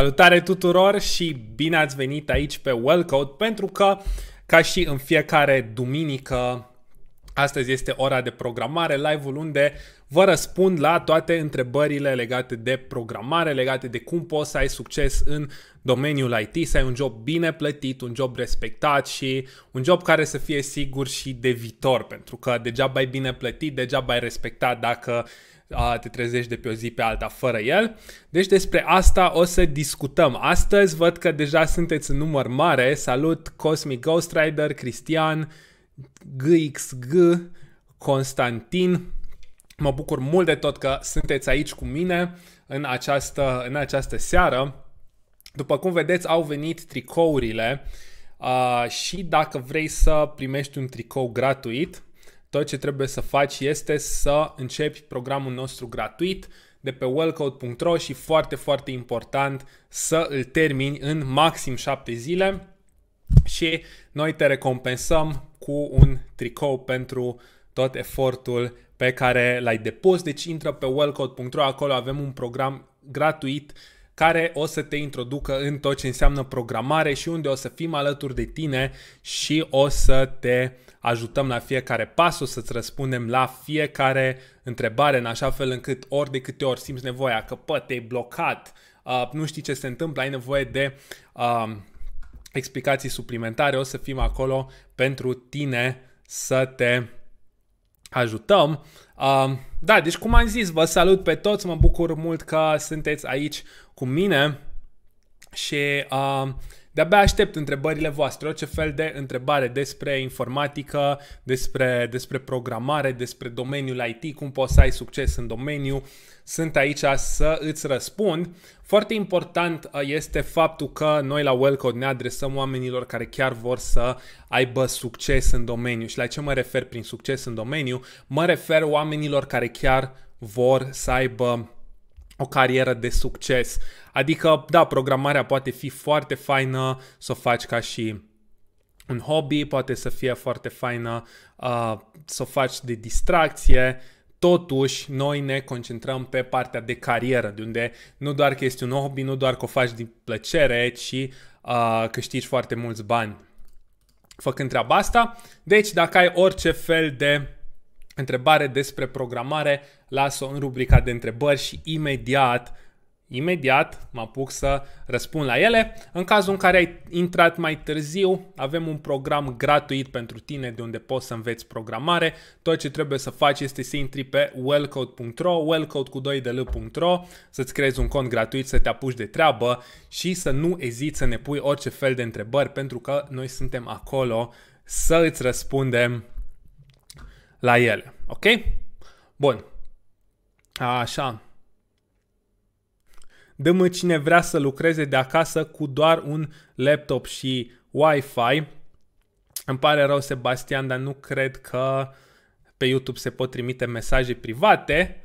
Salutare tuturor și bine ați venit aici pe Wellcode pentru că, ca și în fiecare duminică, astăzi este ora de programare, live-ul unde vă răspund la toate întrebările legate de programare, legate de cum poți să ai succes în domeniul IT, să ai un job bine plătit, un job respectat și un job care să fie sigur și de viitor, pentru că degeaba ai bine plătit, degeaba ai respectat dacă te trezești de pe o zi pe alta fără el. Deci despre asta o să discutăm astăzi. Văd că deja sunteți în număr mare. Salut Cosmic Ghost Rider, Cristian, GXG, Constantin. Mă bucur mult de tot că sunteți aici cu mine în această, în această seară. După cum vedeți, au venit tricourile uh, și dacă vrei să primești un tricou gratuit, tot ce trebuie să faci este să începi programul nostru gratuit de pe wellcode.ro și foarte, foarte important să îl termini în maxim 7 zile și noi te recompensăm cu un tricou pentru tot efortul pe care l-ai depus. Deci intră pe wellcode.ro, acolo avem un program gratuit care o să te introducă în tot ce înseamnă programare și unde o să fim alături de tine și o să te uh, ajutăm la fiecare pas, o să-ți răspundem la fiecare întrebare în așa fel încât ori de câte ori simți nevoia că pă, te-ai blocat, uh, nu știi ce se întâmplă, ai nevoie de uh, explicații suplimentare, o să fim acolo pentru tine să te ajutăm. Uh, da, deci cum am zis, vă salut pe toți, mă bucur mult că sunteți aici cu mine și uh, de-abia aștept întrebările voastre, orice fel de întrebare despre informatică, despre, despre programare, despre domeniul IT, cum poți să ai succes în domeniu. Sunt aici să îți răspund. Foarte important uh, este faptul că noi la Wellcode ne adresăm oamenilor care chiar vor să aibă succes în domeniu. Și la ce mă refer prin succes în domeniu? Mă refer oamenilor care chiar vor să aibă o carieră de succes. Adică, da, programarea poate fi foarte faină să o faci ca și un hobby, poate să fie foarte faină uh, să o faci de distracție, totuși noi ne concentrăm pe partea de carieră, de unde nu doar că este un hobby, nu doar că o faci din plăcere, ci uh, câștigi foarte mulți bani făcând treaba asta. Deci, dacă ai orice fel de întrebare despre programare, las-o în rubrica de întrebări și imediat imediat mă apuc să răspund la ele. În cazul în care ai intrat mai târziu, avem un program gratuit pentru tine de unde poți să înveți programare. Tot ce trebuie să faci este să intri pe wellcode.ro, wellcode cu 2 de să-ți creezi un cont gratuit, să te apuci de treabă și să nu eziți să ne pui orice fel de întrebări pentru că noi suntem acolo să îți răspundem la ele. Ok? Bun. Așa. Dă-mă cine vrea să lucreze de acasă cu doar un laptop și Wi-Fi. Îmi pare rău, Sebastian, dar nu cred că pe YouTube se pot trimite mesaje private.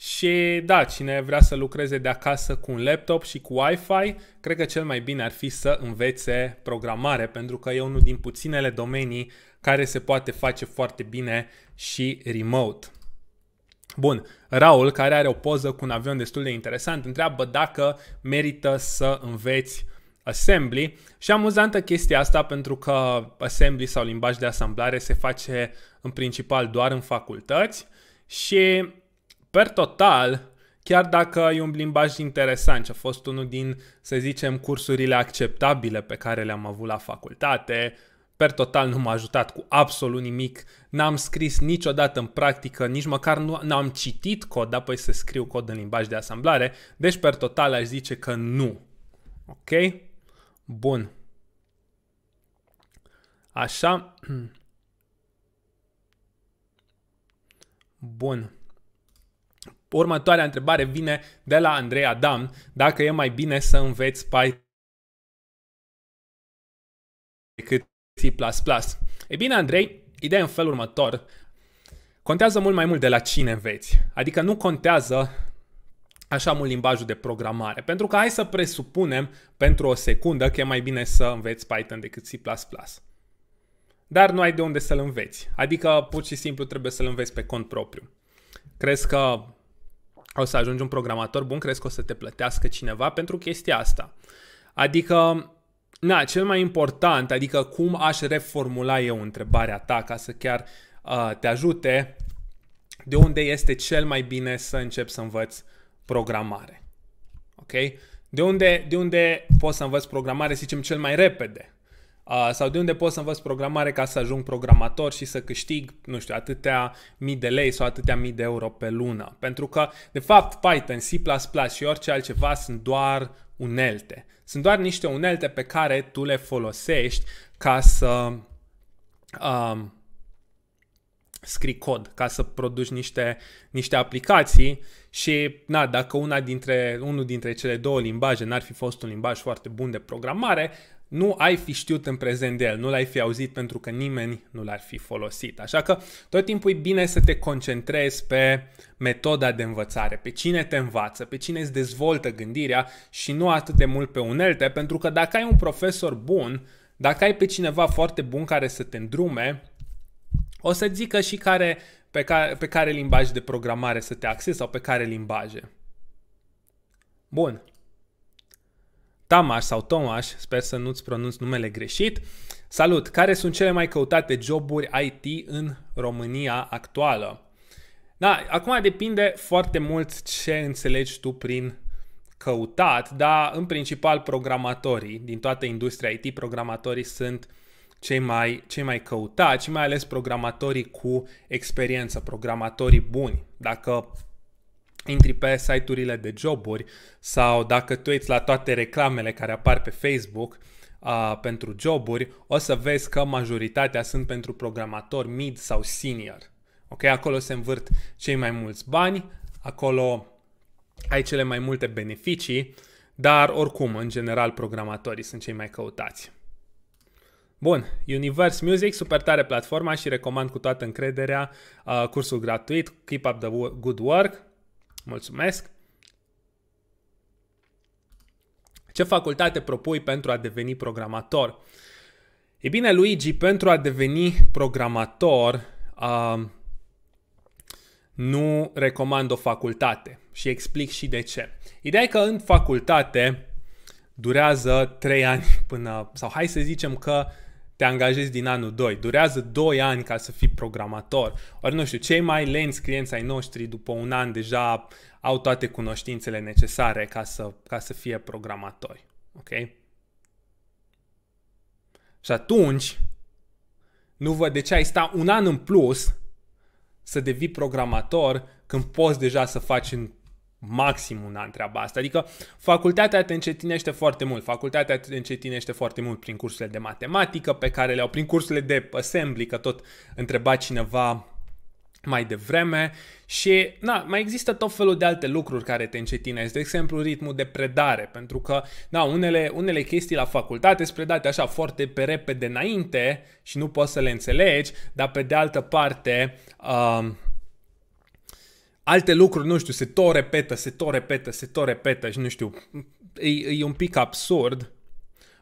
Și da, cine vrea să lucreze de acasă cu un laptop și cu Wi-Fi, cred că cel mai bine ar fi să învețe programare, pentru că e unul din puținele domenii care se poate face foarte bine și remote. Bun, Raul, care are o poză cu un avion destul de interesant, întreabă dacă merită să înveți assembly și amuzantă chestia asta pentru că assembly sau limbaj de asamblare se face în principal doar în facultăți și Per total, chiar dacă e un limbaj interesant ce a fost unul din, să zicem, cursurile acceptabile pe care le-am avut la facultate, per total nu m-a ajutat cu absolut nimic, n-am scris niciodată în practică, nici măcar nu am citit cod, apoi să scriu cod în limbaj de asamblare, deci per total aș zice că nu. Ok? Bun. Așa. Bun. Următoarea întrebare vine de la Andrei Adam, dacă e mai bine să înveți Python decât C++. E bine, Andrei, ideea în felul următor. Contează mult mai mult de la cine înveți. Adică nu contează așa mult limbajul de programare. Pentru că hai să presupunem pentru o secundă că e mai bine să înveți Python decât C++. Dar nu ai de unde să-l înveți. Adică pur și simplu trebuie să-l înveți pe cont propriu. Crezi că o să ajungi un programator bun, crezi că o să te plătească cineva pentru chestia asta. Adică, na, cel mai important, adică cum aș reformula eu întrebarea ta ca să chiar uh, te ajute, de unde este cel mai bine să încep să învăț programare. Ok? De unde, de unde poți să învăț programare, să zicem, cel mai repede? Uh, sau de unde pot să învăț programare ca să ajung programator și să câștig, nu știu, atâtea mii de lei sau atâtea mii de euro pe lună. Pentru că, de fapt, Python, C++ și orice altceva sunt doar unelte. Sunt doar niște unelte pe care tu le folosești ca să um, scrii cod, ca să produci niște, niște aplicații și na, dacă una dintre, unul dintre cele două limbaje n-ar fi fost un limbaj foarte bun de programare, nu ai fi știut în prezent de el, nu l-ai fi auzit pentru că nimeni nu l-ar fi folosit. Așa că tot timpul e bine să te concentrezi pe metoda de învățare, pe cine te învață, pe cine îți dezvoltă gândirea și nu atât de mult pe unelte, pentru că dacă ai un profesor bun, dacă ai pe cineva foarte bun care să te îndrume, o să zică și care, pe, care, pe care limbaj de programare să te axezi sau pe care limbaje. Bun. Tamas sau Tomas, sper să nu-ți pronunț numele greșit. Salut! Care sunt cele mai căutate joburi IT în România actuală? Da, acum depinde foarte mult ce înțelegi tu prin căutat, dar în principal programatorii din toată industria IT, programatorii sunt cei mai, cei mai căutați mai ales programatorii cu experiență, programatorii buni. Dacă intri pe site-urile de joburi sau dacă te uiți la toate reclamele care apar pe Facebook uh, pentru joburi, o să vezi că majoritatea sunt pentru programatori mid sau senior. Ok, acolo se învârt cei mai mulți bani, acolo ai cele mai multe beneficii, dar oricum, în general, programatorii sunt cei mai căutați. Bun, Universe Music, super tare platforma și recomand cu toată încrederea uh, cursul gratuit Keep Up the Good Work Mulțumesc! Ce facultate propui pentru a deveni programator? E bine, Luigi, pentru a deveni programator, uh, nu recomand o facultate și explic și de ce. Ideea e că în facultate durează 3 ani până, sau hai să zicem că te angajezi din anul 2. Durează 2 ani ca să fii programator. Ori nu știu, cei mai lenți clienți ai noștri după un an deja au toate cunoștințele necesare ca să, ca să fie programatori. Ok? Și atunci, nu văd de ce ai sta un an în plus să devii programator când poți deja să faci în maxim un an treaba asta. Adică facultatea te încetinește foarte mult. Facultatea te încetinește foarte mult prin cursurile de matematică pe care le-au, prin cursurile de assembly, că tot întreba cineva mai devreme și na, mai există tot felul de alte lucruri care te încetinesc, de exemplu ritmul de predare, pentru că na, unele, unele chestii la facultate sunt predate așa foarte pe repede înainte și nu poți să le înțelegi, dar pe de altă parte uh, alte lucruri, nu știu, se tot repetă, se tot repetă, se tot repetă și nu știu, e, e un pic absurd.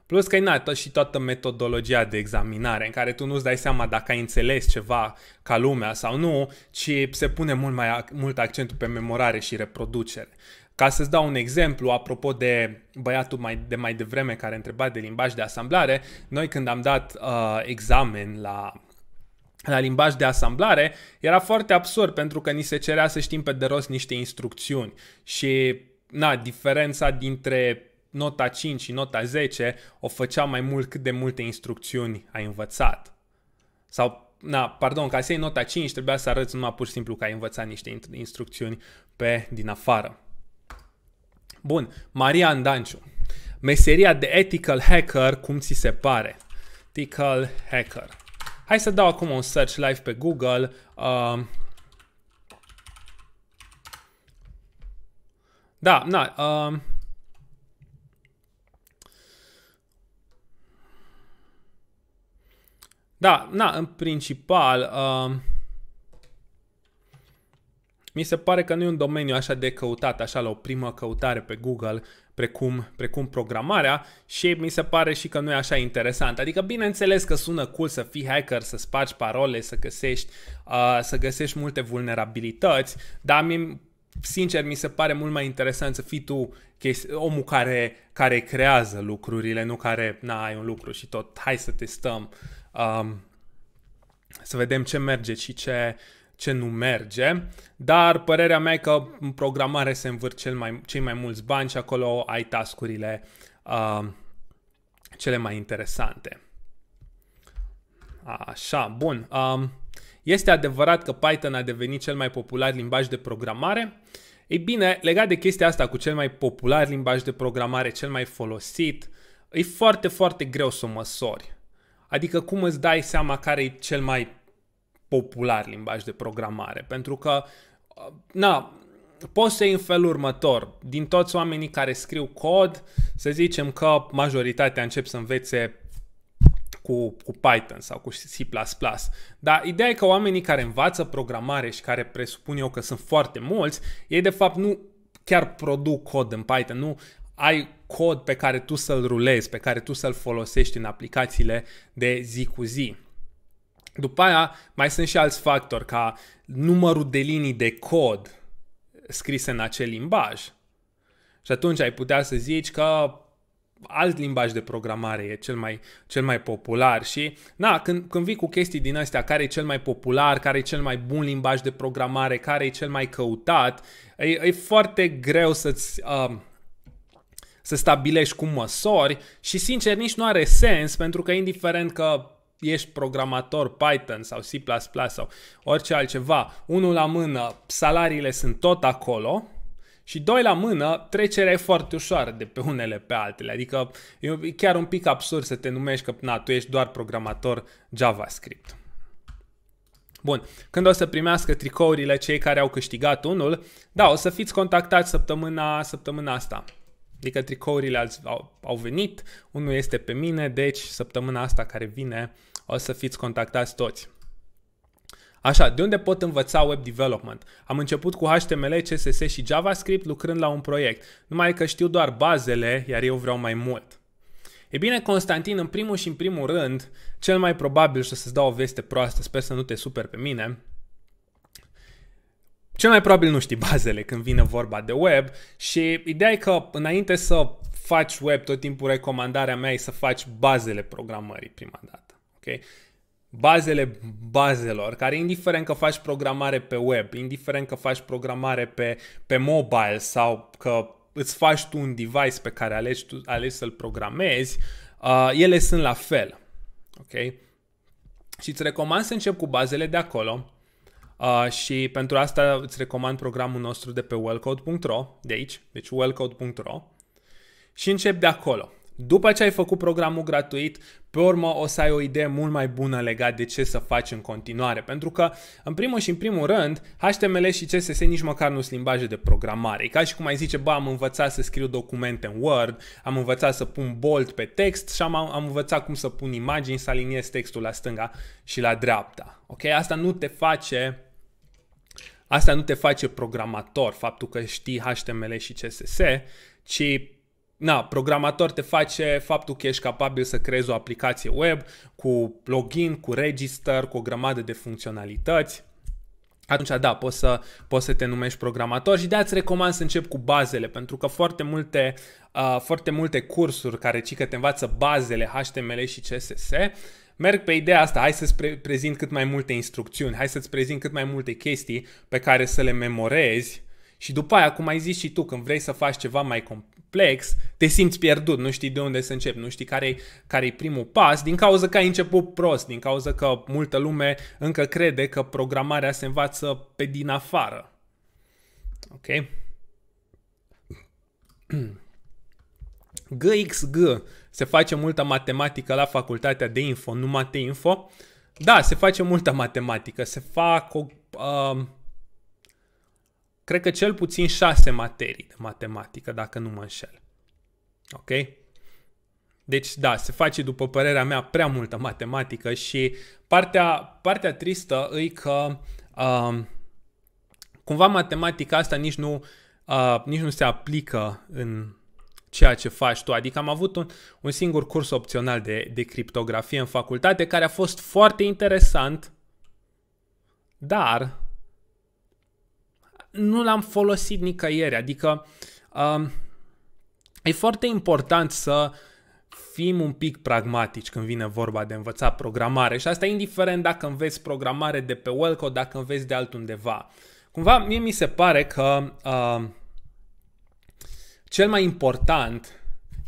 Plus că e na, tot și toată metodologia de examinare în care tu nu-ți dai seama dacă ai înțeles ceva ca lumea sau nu, ci se pune mult mai mult accentul pe memorare și reproducere. Ca să-ți dau un exemplu, apropo de băiatul mai, de mai devreme care întreba de limbaj de asamblare, noi când am dat uh, examen la la limbaj de asamblare, era foarte absurd pentru că ni se cerea să știm pe de rost niște instrucțiuni și na, diferența dintre nota 5 și nota 10 o făcea mai mult cât de multe instrucțiuni ai învățat. Sau, na, pardon, ca să iei nota 5 trebuia să arăți numai pur și simplu că ai învățat niște instrucțiuni pe din afară. Bun, Maria Andanciu. Meseria de ethical hacker, cum ți se pare? Ethical hacker. Hai să dau acum un search live pe Google. Uh, da, na, uh, Da, na, în principal, uh, mi se pare că nu e un domeniu așa de căutat, așa la o primă căutare pe Google, precum, precum programarea și mi se pare și că nu e așa interesant. Adică bineînțeles că sună cool să fii hacker, să spargi parole, să găsești, uh, să găsești multe vulnerabilități, dar mie, sincer mi se pare mult mai interesant să fii tu omul care, care creează lucrurile, nu care na, ai un lucru și tot hai să testăm, um, să vedem ce merge și ce, ce nu merge, dar părerea mea e că în programare se învârt cel mai, cei mai mulți bani și acolo ai tascurile uh, cele mai interesante. Așa, bun. Uh, este adevărat că Python a devenit cel mai popular limbaj de programare? Ei bine, legat de chestia asta cu cel mai popular limbaj de programare, cel mai folosit, e foarte, foarte greu să o măsori. Adică cum îți dai seama care e cel mai popular limbaj de programare, pentru că uh, na, poți să iei în felul următor. Din toți oamenii care scriu cod, să zicem că majoritatea încep să învețe cu, cu Python sau cu C++. Dar ideea e că oamenii care învață programare și care presupun eu că sunt foarte mulți, ei de fapt nu chiar produc cod în Python, nu ai cod pe care tu să-l rulezi, pe care tu să-l folosești în aplicațiile de zi cu zi. După aia mai sunt și alți factori ca numărul de linii de cod scrise în acel limbaj. Și atunci ai putea să zici că alt limbaj de programare e cel mai, cel mai popular și na, când, când vii cu chestii din astea, care e cel mai popular, care e cel mai bun limbaj de programare, care e cel mai căutat, e, e foarte greu să-ți uh, să stabilești cum măsori și sincer nici nu are sens pentru că indiferent că ești programator Python sau C++ sau orice altceva, unul la mână, salariile sunt tot acolo, și doi la mână, trecerea e foarte ușoară de pe unele pe altele. Adică e chiar un pic absurd să te numești că na, tu ești doar programator JavaScript. Bun, când o să primească tricourile cei care au câștigat unul, da, o să fiți contactați săptămâna, săptămâna asta. Adică tricourile au, au venit, unul este pe mine, deci săptămâna asta care vine uh, o să fiți contactați toți. Așa, de unde pot învăța web development? Am început cu HTML, CSS și JavaScript lucrând la un proiect, numai că știu doar bazele, iar eu vreau mai mult. E bine, Constantin, în primul și în primul rând, cel mai probabil, și o să-ți dau o veste proastă, sper să nu te super pe mine, cel mai probabil nu știi bazele când vine vorba de web și ideea e că înainte să faci web, tot timpul recomandarea mea e să faci bazele programării prima dată. Okay? Bazele bazelor, care indiferent că faci programare pe web, indiferent că faci programare pe, pe mobile sau că îți faci tu un device pe care alegi, tu, alegi să-l programezi, uh, ele sunt la fel. Ok? Și îți recomand să încep cu bazele de acolo uh, și pentru asta îți recomand programul nostru de pe wellcode.ro, de aici, deci wellcode.ro și încep de acolo. După ce ai făcut programul gratuit, pe urmă o să ai o idee mult mai bună legat de ce să faci în continuare. Pentru că, în primul și în primul rând, HTML și CSS nici măcar nu sunt limbaje de programare. E ca și cum ai zice, bă, am învățat să scriu documente în Word, am învățat să pun bold pe text și am, am învățat cum să pun imagini, să aliniez textul la stânga și la dreapta. Ok? Asta nu te face Asta nu te face programator, faptul că știi HTML și CSS, ci na, programator te face faptul că ești capabil să creezi o aplicație web cu login, cu register, cu o grămadă de funcționalități. Atunci, da, poți să, poți să te numești programator și de ați recomand să încep cu bazele, pentru că foarte multe, uh, foarte multe cursuri care ci că te învață bazele HTML și CSS, merg pe ideea asta, hai să-ți prezint cât mai multe instrucțiuni, hai să-ți prezint cât mai multe chestii pe care să le memorezi și după aia, cum ai zis și tu, când vrei să faci ceva mai complex, te simți pierdut, nu știi de unde să începi, nu știi care-i, care primul pas, din cauza că ai început prost, din cauza că multă lume încă crede că programarea se învață pe din afară. Ok? GXG se face multă matematică la facultatea de info, numai te info. Da, se face multă matematică, se fac o, uh, cred că cel puțin șase materii de matematică, dacă nu mă înșel. Ok? Deci, da, se face, după părerea mea, prea multă matematică și partea, partea tristă e că uh, cumva matematica asta nici nu, uh, nici nu se aplică în ceea ce faci tu. Adică am avut un, un singur curs opțional de, de criptografie în facultate care a fost foarte interesant, dar nu l-am folosit nicăieri. Adică uh, e foarte important să fim un pic pragmatici când vine vorba de învăța programare și asta indiferent dacă înveți programare de pe Welco, dacă înveți de altundeva. Cumva mie mi se pare că uh, cel mai important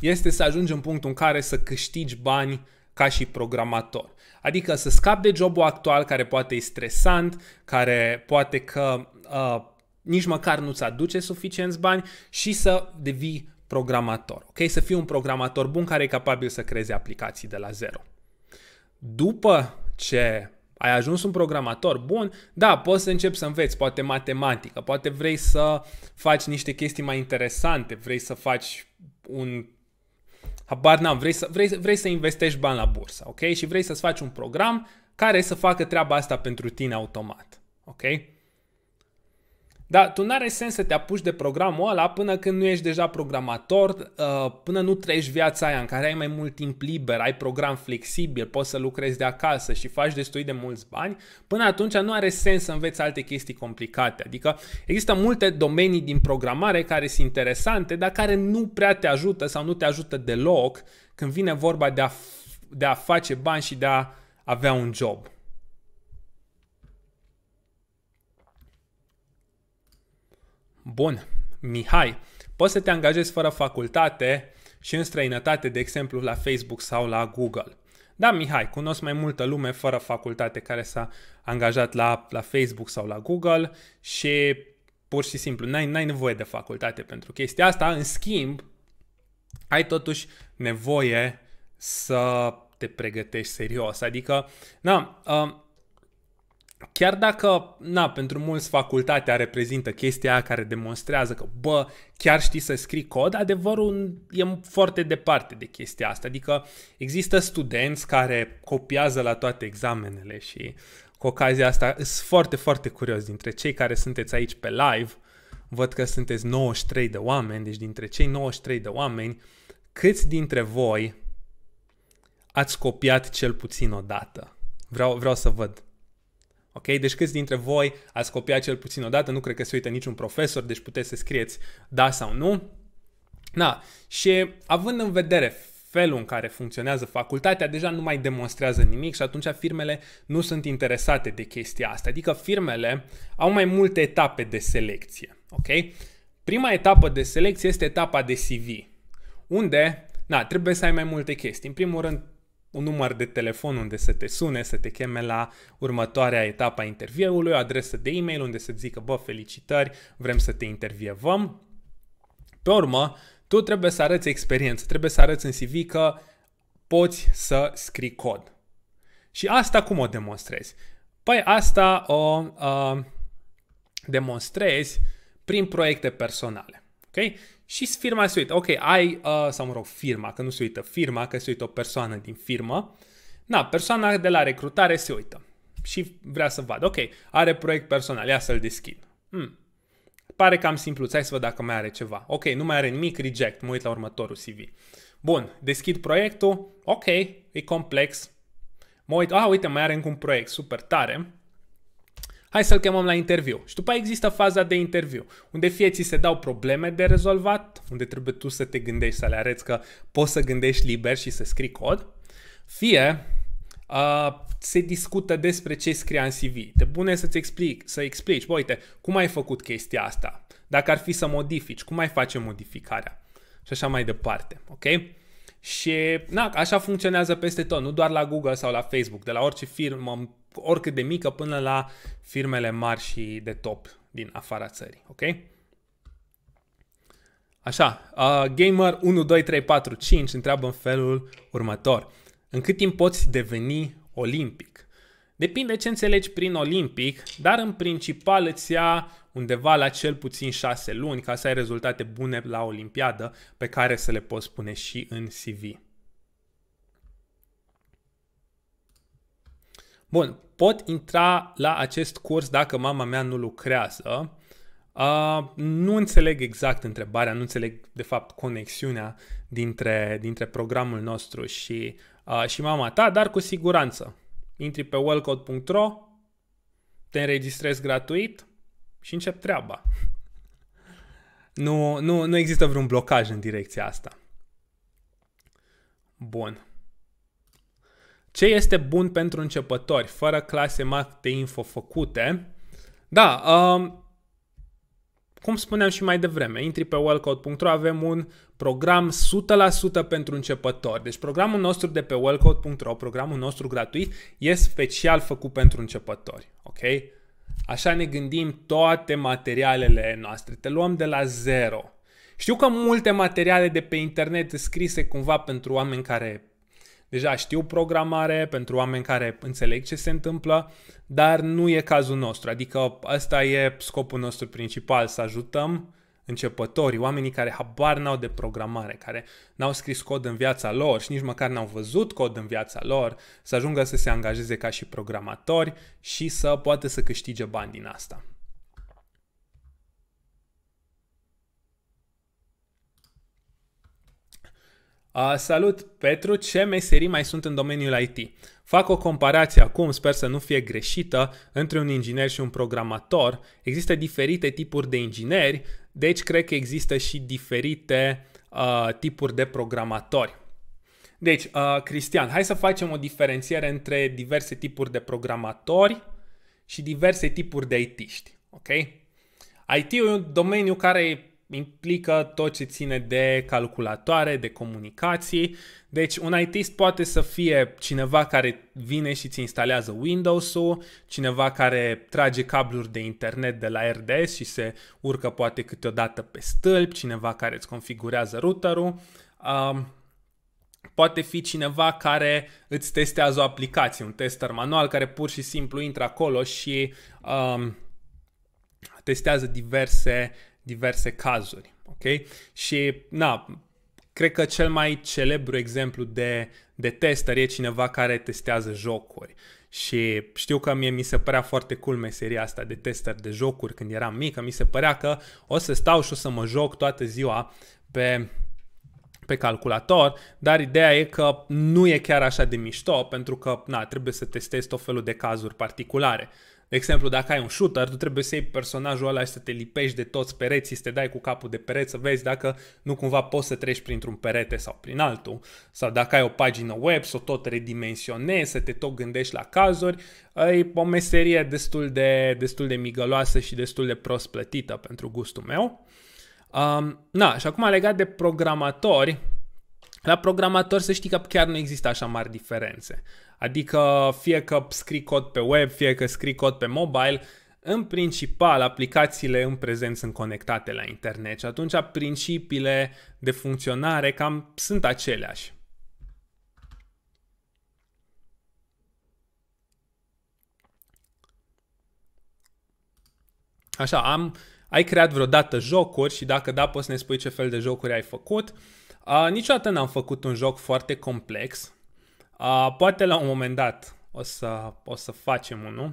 este să ajungi în punctul în care să câștigi bani ca și programator. Adică să scapi de jobul actual care poate e stresant, care poate că uh, nici măcar nu-ți aduce suficienți bani și să devii programator. Ok? Să fii un programator bun care e capabil să creeze aplicații de la zero. După ce ai ajuns un programator bun, da, poți să începi să înveți, poate matematică, poate vrei să faci niște chestii mai interesante, vrei să faci un habar n-am, vrei să, vrei, vrei să investești bani la bursă, ok? Și vrei să-ți faci un program care să facă treaba asta pentru tine automat, ok? Dar tu n-are sens să te apuci de programul ăla până când nu ești deja programator, uh, până nu treci viața aia în care ai mai mult timp liber, ai program flexibil, poți să lucrezi de acasă și faci destui de mulți bani, până atunci nu are sens să înveți alte chestii complicate. Adică există multe domenii din programare care sunt interesante, dar care nu prea te ajută sau nu te ajută deloc când vine vorba de a, de a face bani și de a avea un job. bun, Mihai, poți să te angajezi fără facultate și în străinătate, de exemplu, la Facebook sau la Google. Da, Mihai, cunosc mai multă lume fără facultate care s-a angajat la, la Facebook sau la Google și pur și simplu n-ai, n-ai nevoie de facultate pentru chestia asta. În schimb, ai totuși nevoie să te pregătești serios. Adică, na, uh, chiar dacă, na, pentru mulți facultatea reprezintă chestia aia care demonstrează că, bă, chiar știi să scrii cod, adevărul e foarte departe de chestia asta. Adică există studenți care copiază la toate examenele și cu ocazia asta sunt foarte, foarte curios dintre cei care sunteți aici pe live. Văd că sunteți 93 de oameni, deci dintre cei 93 de oameni, câți dintre voi ați copiat cel puțin o dată? Vreau, vreau să văd Ok? Deci câți dintre voi ați copiat cel puțin o dată? Nu cred că se uită niciun profesor, deci puteți să scrieți da sau nu. Na, da, și având în vedere felul în care funcționează facultatea deja nu mai demonstrează nimic și atunci firmele nu sunt interesate de chestia asta. Adică firmele au mai multe etape de selecție. Ok? Prima etapă de selecție este etapa de CV, unde na, da, trebuie să ai mai multe chestii. În primul rând, un număr de telefon unde să te sune, să te cheme la următoarea etapă a interviului, o adresă de e-mail unde să zică, bă, felicitări, vrem să te intervievăm. Pe urmă, tu trebuie să arăți experiență, trebuie să arăți în CV că poți să scrii cod. Și asta cum o demonstrezi? Păi asta o uh, demonstrezi prin proiecte personale. Okay? și firma se uită. Ok, ai, uh, sau mă rog, firma, că nu se uită firma, că se uită o persoană din firmă. Na, persoana de la recrutare se uită și vrea să vadă. Ok, are proiect personal, ia să-l deschid. Hmm. Pare cam simplu, hai să văd dacă mai are ceva. Ok, nu mai are nimic, reject, mă uit la următorul CV. Bun, deschid proiectul, ok, e complex. Mă uit, a, ah, uite, mai are încă un proiect, super tare hai să-l chemăm la interviu. Și după există faza de interviu, unde fie ți se dau probleme de rezolvat, unde trebuie tu să te gândești, să le arăți că poți să gândești liber și să scrii cod, fie uh, se discută despre ce scrie în CV. De bune să-ți explic, să explici, bă, uite, cum ai făcut chestia asta? Dacă ar fi să modifici, cum ai face modificarea? Și așa mai departe, ok? Și na, așa funcționează peste tot, nu doar la Google sau la Facebook, de la orice firmă, oricât de mică, până la firmele mari și de top din afara țării. Ok? Așa, uh, gamer 1, 2, 3, 4, 5 întreabă în felul următor. În cât timp poți deveni olimpic? Depinde ce înțelegi prin olimpic, dar în principal îți ia undeva la cel puțin 6 luni ca să ai rezultate bune la olimpiadă pe care să le poți pune și în CV. Bun, pot intra la acest curs dacă mama mea nu lucrează. Uh, nu înțeleg exact întrebarea, nu înțeleg de fapt conexiunea dintre, dintre programul nostru și, uh, și mama ta, dar cu siguranță intri pe wellcode.ro, te înregistrezi gratuit și încep treaba. Nu, nu, nu există vreun blocaj în direcția asta. Bun. Ce este bun pentru începători, fără clase mari de info făcute? Da, um, cum spuneam și mai devreme, intri pe wellcode.ro, avem un program 100% pentru începători. Deci programul nostru de pe wellcode.ro, programul nostru gratuit, e special făcut pentru începători. Ok? Așa ne gândim toate materialele noastre. Te luăm de la zero. Știu că multe materiale de pe internet scrise cumva pentru oameni care deja știu programare, pentru oameni care înțeleg ce se întâmplă, dar nu e cazul nostru. Adică ăsta e scopul nostru principal, să ajutăm începătorii, oamenii care habar n-au de programare, care n-au scris cod în viața lor și nici măcar n-au văzut cod în viața lor, să ajungă să se angajeze ca și programatori și să poată să câștige bani din asta. salut, Petru! Ce meserii mai sunt în domeniul IT? Fac o comparație acum, sper să nu fie greșită, între un inginer și un programator. Există diferite tipuri de ingineri, deci cred că există și diferite uh, tipuri de programatori. Deci, uh, Cristian, hai să facem o diferențiere între diverse tipuri de programatori și diverse tipuri de IT-ști. Ok? IT-ul e un domeniu care implică tot ce ține de calculatoare, de comunicații. Deci un ITist poate să fie cineva care vine și ți instalează Windows-ul, cineva care trage cabluri de internet de la RDS și se urcă poate câteodată pe stâlp, cineva care îți configurează routerul. Um, poate fi cineva care îți testează o aplicație, un tester manual care pur și simplu intră acolo și um, testează diverse diverse cazuri. Ok? Și, na, cred că cel mai celebru exemplu de, de tester e cineva care testează jocuri. Și știu că mie mi se părea foarte cool meseria asta de tester de jocuri când eram mică. Mi se părea că o să stau și o să mă joc toată ziua pe pe calculator, dar ideea e că nu e chiar așa de mișto, pentru că na, trebuie să testezi tot felul de cazuri particulare. De exemplu, dacă ai un shooter, tu trebuie să iei personajul ăla și să te lipești de toți pereții, să te dai cu capul de pereți, să vezi dacă nu cumva poți să treci printr-un perete sau prin altul. Sau dacă ai o pagină web, să o tot redimensionezi, să te tot gândești la cazuri. E o meserie destul de, destul de migăloasă și destul de prost plătită pentru gustul meu. Um, na, și acum legat de programatori, la programator să știi că chiar nu există așa mari diferențe. Adică fie că scrii cod pe web, fie că scrii cod pe mobile, în principal aplicațiile în prezent sunt conectate la internet și atunci principiile de funcționare cam sunt aceleași. Așa, am, ai creat vreodată jocuri și dacă da, poți să ne spui ce fel de jocuri ai făcut. Uh, Uh, niciodată n-am făcut un joc foarte complex. Uh, poate la un moment dat o să, o să facem unul,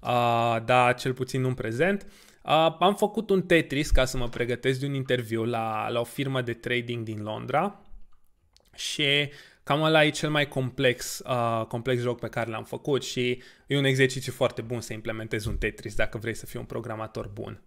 uh, dar cel puțin nu în prezent. Uh, am făcut un Tetris ca să mă pregătesc de un interviu la, la o firmă de trading din Londra și cam ăla e cel mai complex, uh, complex joc pe care l-am făcut și e un exercițiu foarte bun să implementezi un Tetris dacă vrei să fii un programator bun.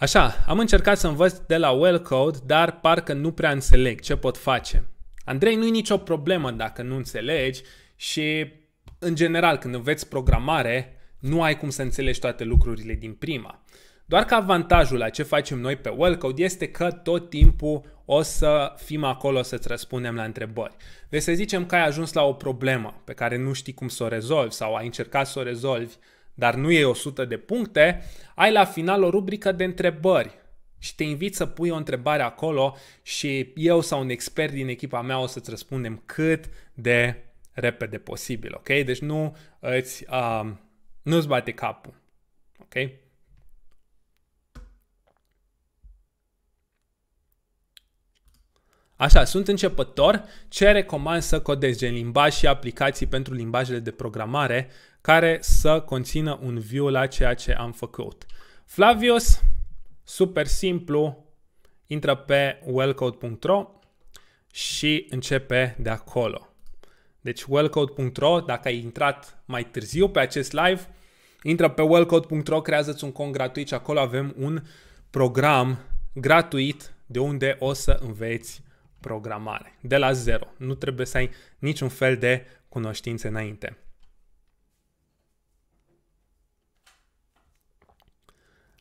Așa, am încercat să învăț de la Wellcode, dar parcă nu prea înțeleg ce pot face. Andrei, nu-i nicio problemă dacă nu înțelegi și, în general, când înveți programare, nu ai cum să înțelegi toate lucrurile din prima. Doar că avantajul la ce facem noi pe Wellcode este că tot timpul o să fim acolo să-ți răspundem la întrebări. Deci să zicem că ai ajuns la o problemă pe care nu știi cum să o rezolvi sau ai încercat să o rezolvi dar nu e 100 de puncte, ai la final o rubrică de întrebări și te invit să pui o întrebare acolo și eu sau un expert din echipa mea o să-ți răspundem cât de repede posibil, ok? Deci nu îți, uh, nu-ți bate capul, ok? Așa, sunt începător, ce recomand să codezi gen limbaj și aplicații pentru limbajele de programare care să conțină un view la ceea ce am făcut. Flavius, super simplu, intră pe wellcode.ro și începe de acolo. Deci wellcode.ro, dacă ai intrat mai târziu pe acest live, intră pe wellcode.ro, creează-ți un cont gratuit și acolo avem un program gratuit de unde o să înveți programare, de la zero. Nu trebuie să ai niciun fel de cunoștințe înainte.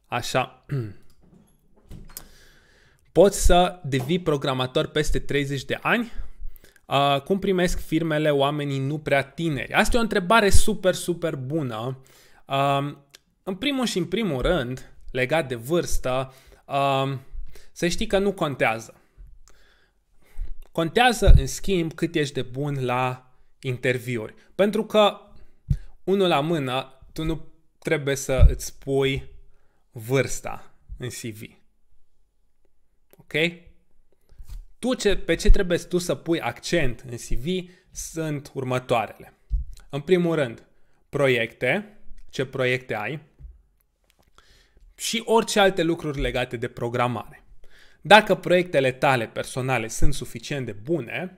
Așa. Poți să devii programator peste 30 de ani? Uh, cum primesc firmele oamenii nu prea tineri? Asta e o întrebare super, super bună. Uh, în primul și în primul rând, legat de vârstă, uh, să știi că nu contează. Contează, în schimb, cât ești de bun la interviuri. Pentru că, unul la mână, tu nu trebuie să îți pui vârsta în CV. Ok? Tu ce, pe ce trebuie tu să pui accent în CV sunt următoarele. În primul rând, proiecte, ce proiecte ai și orice alte lucruri legate de programare. Dacă proiectele tale personale sunt suficient de bune,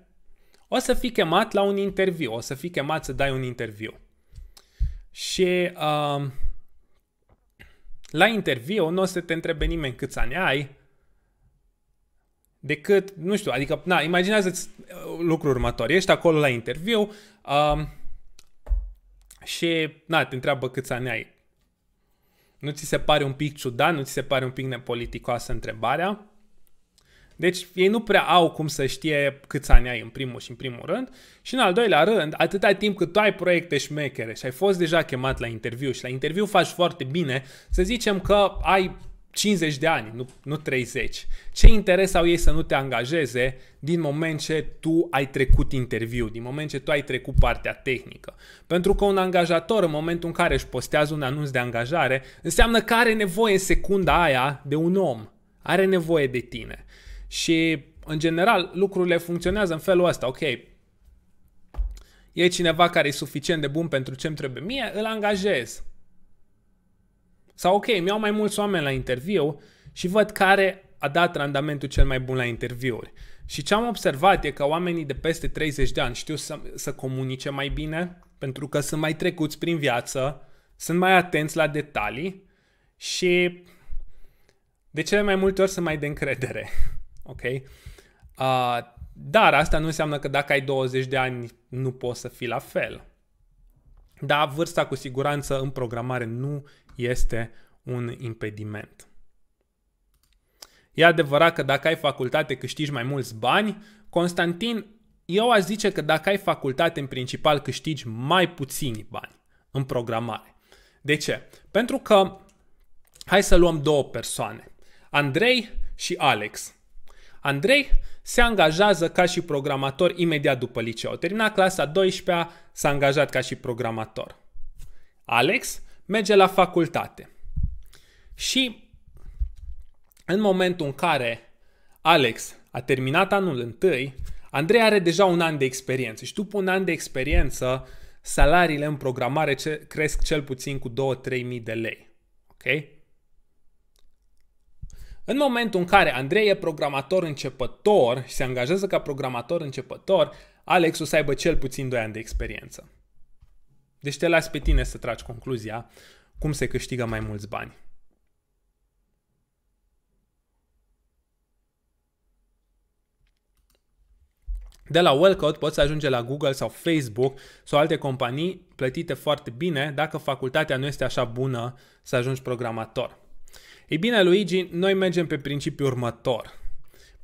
o să fii chemat la un interviu, o să fii chemat să dai un interviu. Și uh, la interviu nu o să te întrebe nimeni câți ani ai, decât, nu știu, adică, na, imaginează-ți uh, lucrul următor. Ești acolo la interviu uh, și, na, te întreabă câți ani ai. Nu ți se pare un pic ciudat, nu ți se pare un pic nepoliticoasă întrebarea? Deci ei nu prea au cum să știe câți ani ai în primul și în primul rând. Și în al doilea rând, atâta timp cât tu ai proiecte șmechere și ai fost deja chemat la interviu și la interviu faci foarte bine, să zicem că ai 50 de ani, nu, nu 30. Ce interes au ei să nu te angajeze din moment ce tu ai trecut interviu, din moment ce tu ai trecut partea tehnică? Pentru că un angajator, în momentul în care își postează un anunț de angajare, înseamnă că are nevoie în secunda aia de un om. Are nevoie de tine. Și, în general, lucrurile funcționează în felul ăsta. Ok, e cineva care e suficient de bun pentru ce-mi trebuie mie, îl angajez. Sau ok, mi-au mai mulți oameni la interviu și văd care a dat randamentul cel mai bun la interviuri. Și ce am observat e că oamenii de peste 30 de ani știu să, să comunice mai bine, pentru că sunt mai trecuți prin viață, sunt mai atenți la detalii și de cele mai multe ori sunt mai de încredere. Ok? Uh, dar asta nu înseamnă că dacă ai 20 de ani nu poți să fii la fel. Dar vârsta cu siguranță în programare nu este un impediment. E adevărat că dacă ai facultate câștigi mai mulți bani. Constantin, eu aș zice că dacă ai facultate în principal câștigi mai puțini bani în programare. De ce? Pentru că hai să luăm două persoane, Andrei și Alex. Andrei se angajează ca și programator imediat după liceu. Termina clasa 12 s-a angajat ca și programator. Alex merge la facultate. Și în momentul în care Alex a terminat anul întâi, Andrei are deja un an de experiență și după un an de experiență, salariile în programare cresc cel puțin cu 2-3 mii de lei. Okay? În momentul în care Andrei e programator începător și se angajează ca programator începător, Alex o să aibă cel puțin 2 ani de experiență. Deci te las pe tine să tragi concluzia cum se câștigă mai mulți bani. De la Wellcode poți ajunge la Google sau Facebook sau alte companii plătite foarte bine dacă facultatea nu este așa bună să ajungi programator. Ei bine, Luigi, noi mergem pe principiul următor.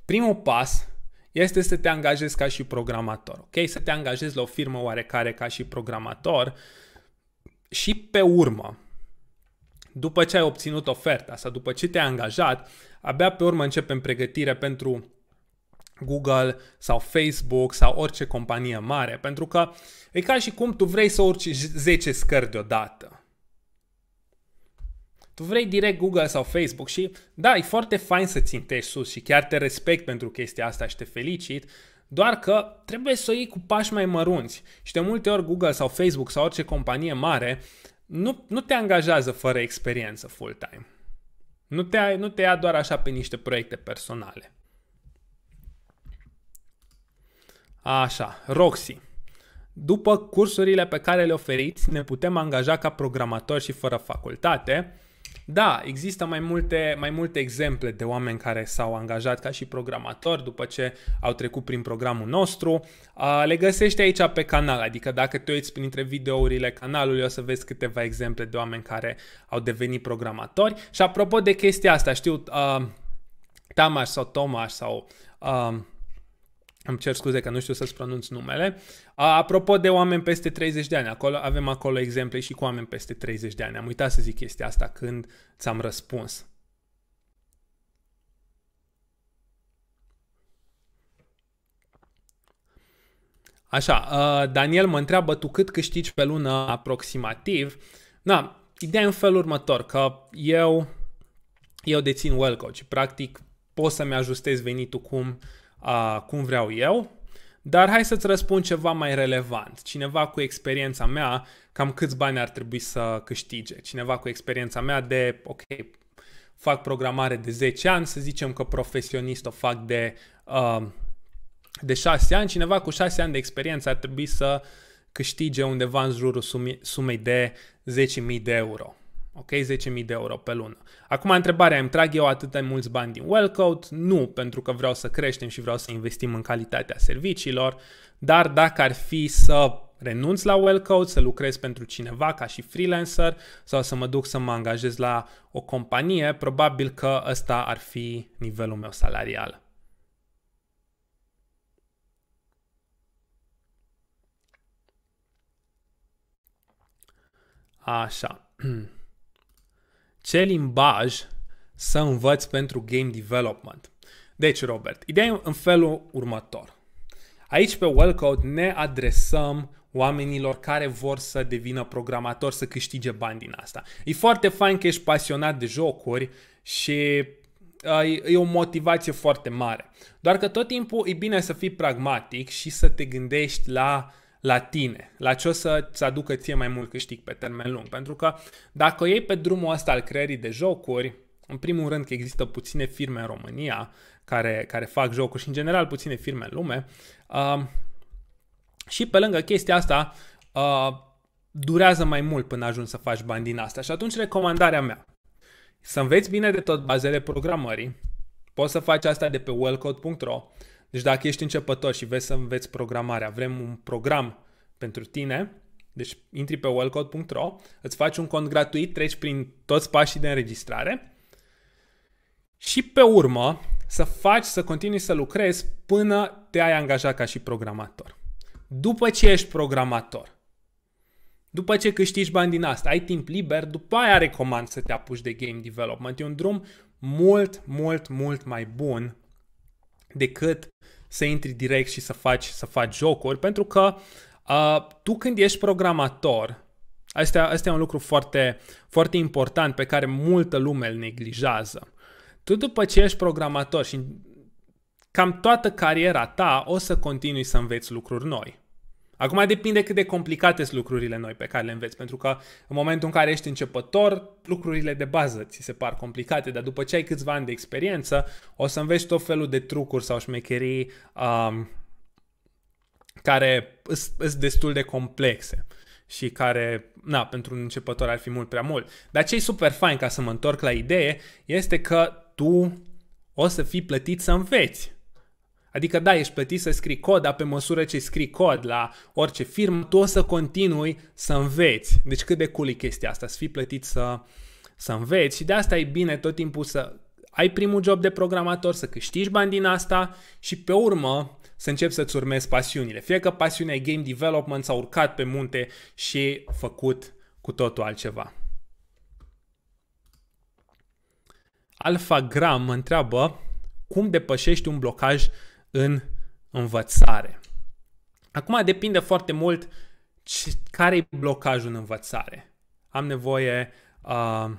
Primul pas este să te angajezi ca și programator, ok? Să te angajezi la o firmă oarecare ca și programator și pe urmă, după ce ai obținut oferta sau după ce te-ai angajat, abia pe urmă începem pregătire pentru Google sau Facebook sau orice companie mare, pentru că e ca și cum tu vrei să urci 10 scări deodată. Tu vrei direct Google sau Facebook și da, e foarte fain să țintești sus și chiar te respect pentru chestia asta și te felicit, doar că trebuie să o iei cu pași mai mărunți și de multe ori Google sau Facebook sau orice companie mare nu, nu te angajează fără experiență full-time. Nu te, nu te ia doar așa pe niște proiecte personale. Așa, Roxy. După cursurile pe care le oferiți, ne putem angaja ca programatori și fără facultate. Da, există mai multe, mai multe exemple de oameni care s-au angajat ca și programatori după ce au trecut prin programul nostru. Le găsești aici pe canal, adică dacă te uiți printre videourile canalului o să vezi câteva exemple de oameni care au devenit programatori. Și apropo de chestia asta, știu uh, sau Tomas sau... Uh, îmi cer scuze că nu știu să-ți pronunț numele. Uh, Apropo de oameni peste 30 de ani, acolo, avem acolo exemple și cu oameni peste 30 de ani. Am uitat să zic chestia asta când ți-am răspuns. Așa, Daniel mă întreabă tu cât câștigi pe lună aproximativ. Na, ideea e în felul următor, că eu, eu dețin WellCoach. Practic pot să-mi ajustez venitul cum, cum vreau eu dar hai să-ți răspund ceva mai relevant. Cineva cu experiența mea, cam câți bani ar trebui să câștige? Cineva cu experiența mea de, ok, fac programare de 10 ani, să zicem că profesionist o fac de, uh, de 6 ani, cineva cu 6 ani de experiență ar trebui să câștige undeva în jurul sumei de 10.000 de euro. Ok, 10.000 de euro pe lună. Acum întrebarea, îmi trag eu atât de mulți bani din WellCode? Nu, pentru că vreau să creștem și vreau să investim în calitatea serviciilor, dar dacă ar fi să renunț la WellCode, să lucrez pentru cineva ca și freelancer sau să mă duc să mă angajez la o companie, probabil că ăsta ar fi nivelul meu salarial. Așa. ce limbaj să învăț pentru game development. Deci, Robert, ideea e în felul următor. Aici pe Wellcode ne adresăm oamenilor care vor să devină programatori, să câștige bani din asta. E foarte fain că ești pasionat de jocuri și uh, e o motivație foarte mare. Doar că tot timpul e bine să fii pragmatic și să te gândești la uh, la tine, la ce o să-ți aducă ție mai mult câștig pe termen lung. Pentru că dacă o iei pe drumul ăsta al creierii de jocuri, în primul rând că există puține firme în România care, care fac jocuri și în general puține firme în lume. Uh, și pe lângă chestia asta, uh, durează mai mult până ajungi să faci bani din asta. Și atunci recomandarea mea, să înveți bine de tot bazele programării, poți să faci asta de pe wellcode.ro, deci dacă ești începător și vrei să înveți programarea, vrem un program pentru tine, deci intri pe wellcode.ro, îți faci un cont gratuit, treci prin toți pașii de înregistrare și pe urmă să faci, să continui să lucrezi până te-ai angajat ca și programator. După ce ești programator, după ce câștigi bani din asta, ai timp liber, după aia recomand să te apuci de game development. E un drum mult, mult, mult mai bun decât să intri direct și să faci, să faci jocuri, pentru că uh, tu când ești programator, asta, asta e un lucru foarte, foarte important pe care multă lume îl neglijează. Tu după ce ești programator și cam toată cariera ta o să continui să înveți lucruri noi. Acum depinde cât de complicate sunt lucrurile noi pe care le înveți, pentru că în momentul în care ești începător, lucrurile de bază ți se par complicate, dar după ce ai câțiva ani de experiență, o să înveți tot felul de trucuri sau șmecherii um, care sunt destul de complexe și care, na, pentru un începător ar fi mult prea mult. Dar ce e super fain, ca să mă întorc la idee, este că tu o să fii plătit să înveți. Adică da, ești plătit să scrii cod, dar pe măsură ce scrii cod la orice firmă, tu o să continui să înveți. Deci cât de cool e chestia asta, să fii plătit să, să înveți și de asta e bine tot timpul să ai primul job de programator, să câștigi bani din asta și pe urmă să începi să-ți urmezi pasiunile. Fie că pasiunea e game development, s-a urcat pe munte și făcut cu totul altceva. Alpha Gram întreabă cum depășești un blocaj în învățare. Acum depinde foarte mult care e blocajul în învățare. Am nevoie uh,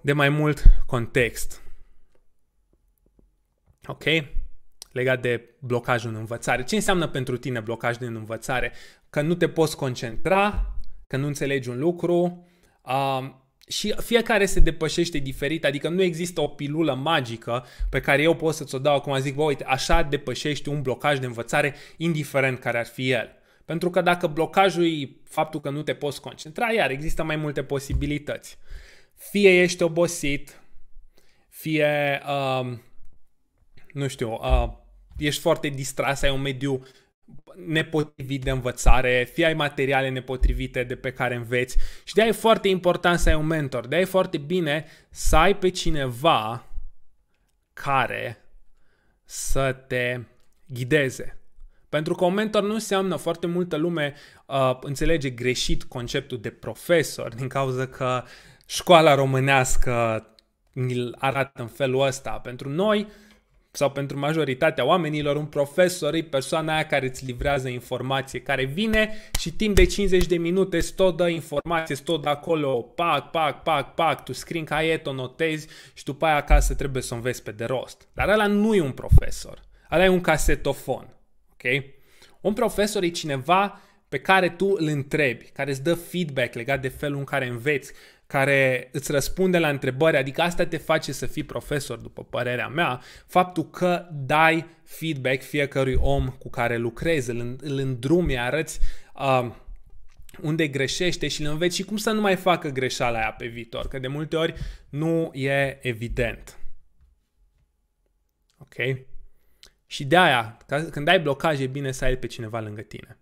de mai mult context. Ok? Legat de blocajul în învățare. Ce înseamnă pentru tine blocaj din învățare? Că nu te poți concentra, că nu înțelegi un lucru, uh, și fiecare se depășește diferit, adică nu există o pilulă magică pe care eu pot să-ți o dau acum, zic, bă, uite, așa depășești un blocaj de învățare, indiferent care ar fi el. Pentru că dacă blocajul e faptul că nu te poți concentra, iar există mai multe posibilități. Fie ești obosit, fie, uh, nu știu, uh, ești foarte distras, ai un mediu nepotrivit de învățare, fie ai materiale nepotrivite de pe care înveți și de-aia e foarte important să ai un mentor, de-aia e foarte bine să ai pe cineva care să te ghideze. Pentru că un mentor nu înseamnă foarte multă lume uh, înțelege greșit conceptul de profesor din cauza că școala românească arată în felul ăsta. Pentru noi, uh, sau pentru majoritatea oamenilor, un profesor e persoana aia care îți livrează informație, care vine și timp de 50 de minute îți tot dă informație, îți tot dă acolo, pac, pac, pac, pac, tu scrii în caiet, o notezi și după aia acasă trebuie să o înveți pe de rost. Dar ăla nu e un profesor, ăla e un casetofon, ok? Un profesor e cineva pe care tu îl întrebi, care îți dă feedback legat de felul în care înveți, care îți răspunde la întrebări, adică asta te face să fii profesor, după părerea mea, faptul că dai feedback fiecărui om cu care lucrezi, îl, îl îndrumi, arăți uh, unde greșește și îl înveți și cum să nu mai facă greșeala aia pe viitor, că de multe ori nu e evident. Ok? Și de aia, când ai blocaje, e bine să ai pe cineva lângă tine.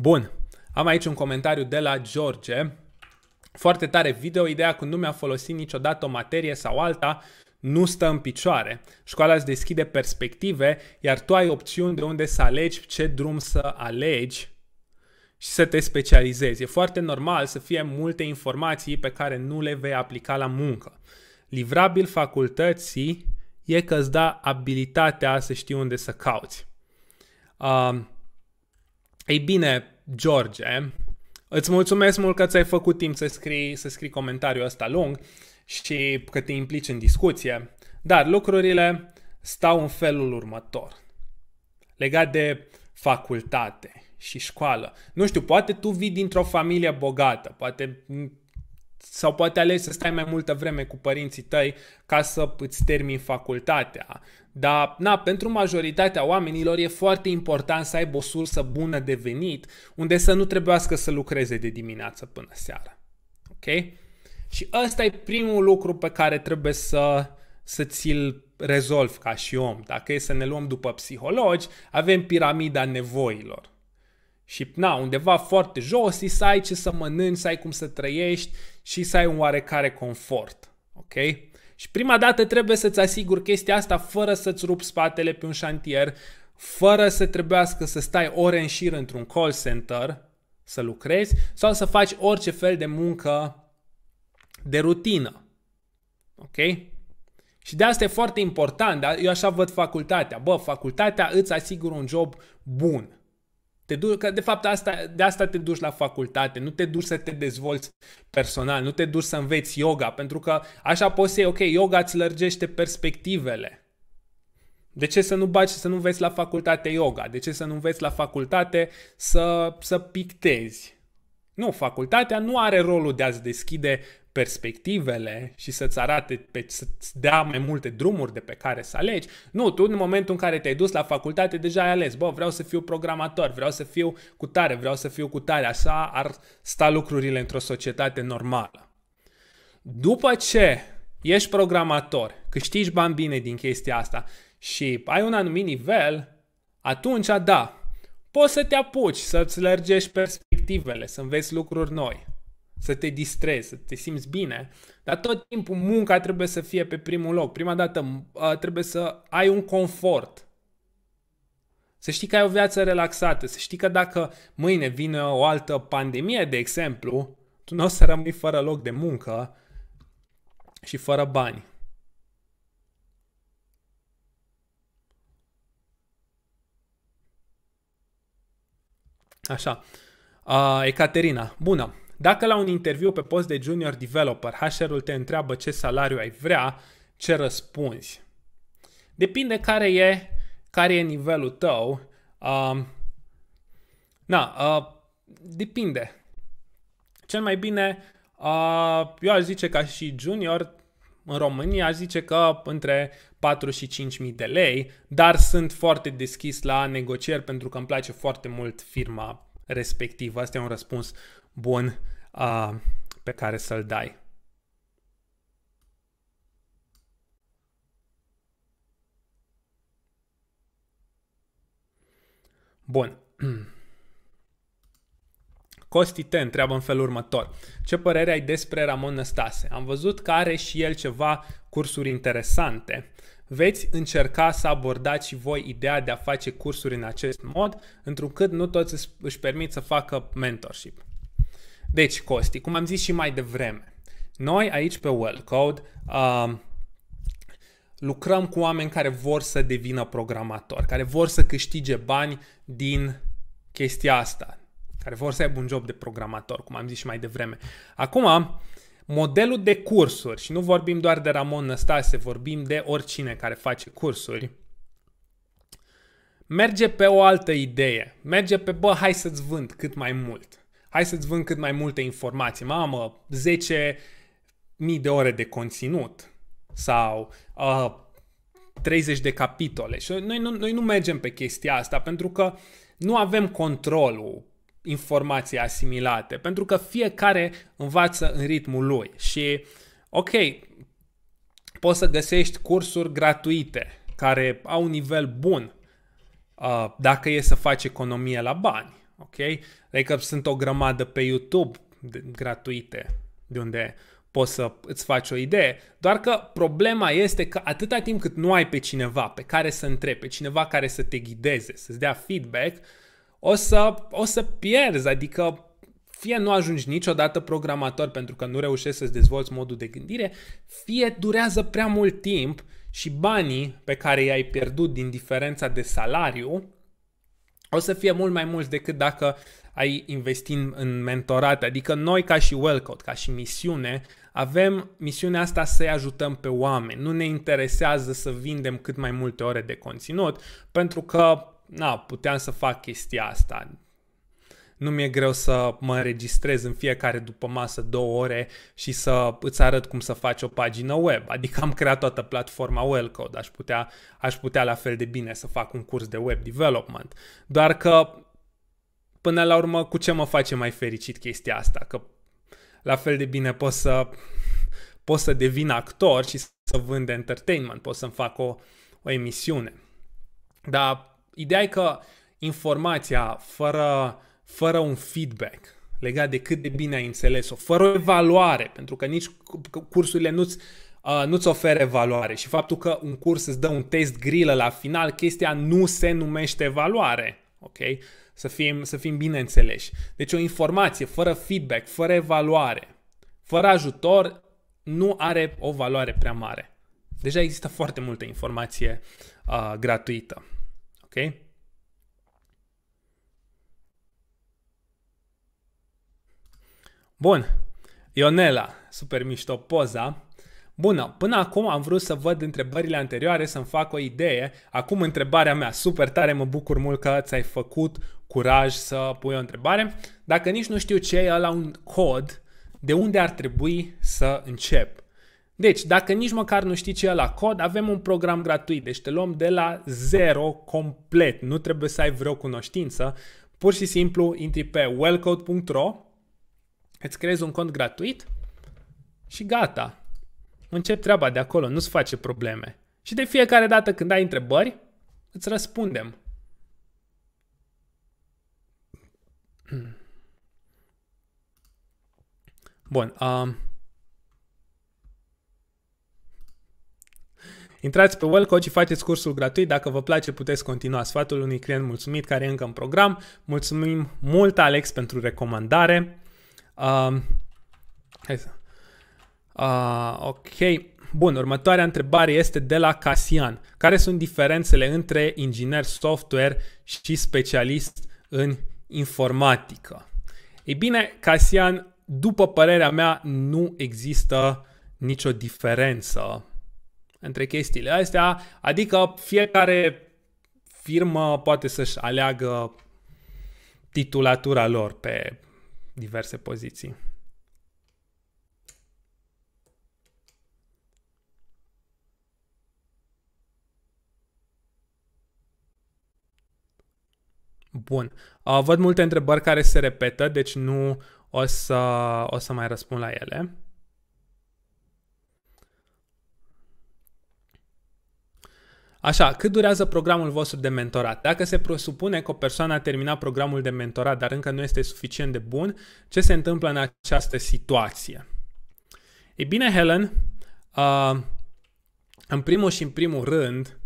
Bun, am aici un comentariu de la George. Foarte tare video, ideea cu nu mi-a folosit niciodată o materie sau alta, nu stă în picioare. Școala îți deschide perspective, iar tu ai opțiuni de unde să alegi, ce drum să alegi și să te specializezi. E foarte normal să fie multe informații pe care nu le vei aplica la muncă. Livrabil facultății e că îți da abilitatea să știi unde să cauți. Uh, ei bine, George, îți mulțumesc mult că ți-ai făcut timp să scrii, să scrii comentariul ăsta lung și că te implici în discuție, dar lucrurile stau în felul următor. Legat de facultate și școală. Nu știu, poate tu vii dintr-o familie bogată, poate sau poate alegi să stai mai multă vreme cu părinții tăi ca să îți termini facultatea. Dar, na, pentru majoritatea oamenilor e foarte important să aibă o sursă bună de venit, unde să nu trebuiască să lucreze de dimineață până seara. Ok? Și ăsta e primul lucru pe care trebuie să, să ți-l rezolv ca și om. Dacă e să ne luăm după psihologi, avem piramida nevoilor. Și, na, undeva foarte jos, să ai ce să mănânci, să ai cum să trăiești și să ai un oarecare confort. Ok? Și prima dată trebuie să-ți asiguri chestia asta fără să-ți rup spatele pe un șantier, fără să trebuiască să stai ore în șir într-un call center să lucrezi sau să faci orice fel de muncă de rutină. Ok? Și de asta e foarte important, dar eu așa văd facultatea. Bă, facultatea îți asigură un job bun. Te du- că de fapt asta, de asta te duci la facultate, nu te duci să te dezvolți personal, nu te duci să înveți yoga, pentru că așa poți să ok, yoga îți lărgește perspectivele. De ce să nu baci, să nu înveți la facultate yoga? De ce să nu înveți la facultate să, să pictezi? Nu, facultatea nu are rolul de a-ți deschide perspectivele și să-ți arate, pe, să-ți dea mai multe drumuri de pe care să alegi. Nu, tu în momentul în care te-ai dus la facultate, deja ai ales, bă, vreau să fiu programator, vreau să fiu cu tare, vreau să fiu cu tare, așa ar sta lucrurile într-o societate normală. După ce ești programator, câștigi bani bine din chestia asta și ai un anumit nivel, atunci, da, poți să te apuci, să-ți lărgești perspectivele, să înveți lucruri noi să te distrezi, să te simți bine. Dar tot timpul munca trebuie să fie pe primul loc. Prima dată trebuie să ai un confort. Să știi că ai o viață relaxată, să știi că dacă mâine vine o altă pandemie, de exemplu, tu nu o să rămâi fără loc de muncă și fără bani. Așa. Uh, Ecaterina, bună! Dacă la un interviu pe post de junior developer HR-ul te întreabă ce salariu ai vrea, ce răspunzi? Depinde care e, care e nivelul tău. Uh, na, uh, depinde. Cel mai bine, uh, eu aș zice ca și junior, în România aș zice că între 4 și 5.000 de lei, dar sunt foarte deschis la negocieri pentru că îmi place foarte mult firma respectivă. Asta e un răspuns bun uh, pe care să-l dai. Bun. Costi te întreabă în felul următor. Ce părere ai despre Ramon Năstase? Am văzut că are și el ceva cursuri interesante. Veți încerca să abordați și voi ideea de a face cursuri în acest mod, întrucât nu toți își permit să facă mentorship. Deci, Costi, cum am zis și mai devreme, noi aici pe WellCode uh, um, lucrăm cu oameni care vor să devină programatori, care vor să câștige bani din chestia asta, care vor să aibă un job de programator, cum am zis și mai devreme. Acum, modelul de cursuri, și nu vorbim doar de Ramon Năstase, vorbim de oricine care face cursuri, merge pe o altă idee. Merge pe, bă, hai să-ți vând cât mai mult hai să-ți vând cât mai multe informații. Mamă, 10.000 de ore de conținut sau uh, 30 de capitole. Și noi nu, noi nu mergem pe chestia asta pentru că nu avem controlul informației asimilate, pentru că fiecare învață în ritmul lui. Și, ok, poți să găsești cursuri gratuite care au un nivel bun uh, dacă e să faci economie la bani, ok? Adică sunt o grămadă pe YouTube gratuite, de unde poți să îți faci o idee. Doar că problema este că atâta timp cât nu ai pe cineva pe care să întrebi, pe cineva care să te ghideze, să-ți dea feedback, o să, o să pierzi, adică fie nu ajungi niciodată programator pentru că nu reușești să-ți dezvolți modul de gândire, fie durează prea mult timp și banii pe care i-ai pierdut din diferența de salariu o să fie mult mai mulți decât dacă ai investi în mentorate. Adică noi ca și Wellcode, ca și misiune, avem misiunea asta să-i ajutăm pe oameni. Nu ne interesează să vindem cât mai multe ore de conținut, pentru că na, puteam să fac chestia asta. Nu mi-e greu să mă înregistrez în fiecare după masă două ore și să îți arăt cum să faci o pagină web. Adică am creat toată platforma Wellcode. Aș putea, aș putea la fel de bine să fac un curs de web development. Doar că până la urmă, cu ce mă face mai fericit chestia asta? Că la fel de bine pot să, pot să devin actor și să vând entertainment, pot să-mi fac o, o emisiune. Dar ideea e că informația fără, fără un feedback legat de cât de bine ai înțeles-o, fără o evaluare, pentru că nici cursurile nu-ți, uh, nu-ți oferă evaluare și faptul că un curs îți dă un test grilă la final, chestia nu se numește evaluare. Okay? să fim, să fim bine înțeleși. Deci o informație fără feedback, fără evaluare, fără ajutor, nu are o valoare prea mare. Deja există foarte multă informație uh, gratuită. Ok? Bun. Ionela, super mișto poza. Bună, până acum am vrut să văd întrebările anterioare, să-mi fac o idee. Acum întrebarea mea, super tare, mă bucur mult că ți-ai făcut curaj să pui o întrebare. Dacă nici nu știu ce e la un cod, de unde ar trebui să încep? Deci, dacă nici măcar nu știi ce e la cod, avem un program gratuit, deci te luăm de la zero complet, nu trebuie să ai vreo cunoștință, pur și simplu intri pe wellcode.ro, îți creezi un cont gratuit și gata. Încep treaba de acolo, nu-ți face probleme. Și de fiecare dată când ai întrebări, îți răspundem. Bun. Uh... Intrați pe WellCoach și faceți cursul gratuit. Dacă vă place, puteți continua sfatul unui client mulțumit care e încă în program. Mulțumim mult, Alex, pentru recomandare. Uh... hai să... Uh, ok. Bun, următoarea întrebare este de la Casian. Care sunt diferențele între inginer software și specialist în informatică? Ei bine, Casian, după părerea mea, nu există nicio diferență între chestiile astea, adică fiecare firmă poate să-și aleagă titulatura lor pe diverse poziții. Bun. Uh, văd multe întrebări care se repetă, deci nu o să, o să mai răspund la ele. Așa, cât durează programul vostru de mentorat? Dacă se presupune că o persoană a terminat programul de mentorat, dar încă nu este suficient de bun, ce se întâmplă în această situație? Ei bine, Helen, uh, în primul și în primul rând,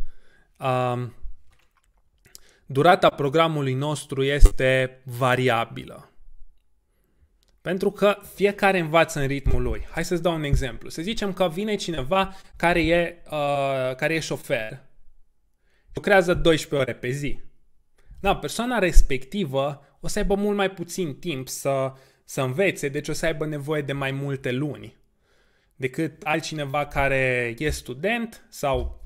uh, durata programului nostru este variabilă. Pentru că fiecare învață în ritmul lui. Hai să-ți dau un exemplu. Să zicem că vine cineva care e, uh, care e șofer. Lucrează 12 ore pe zi. Da, persoana respectivă o să aibă mult mai puțin timp să, să învețe, deci o să aibă nevoie de mai multe luni decât altcineva care e student sau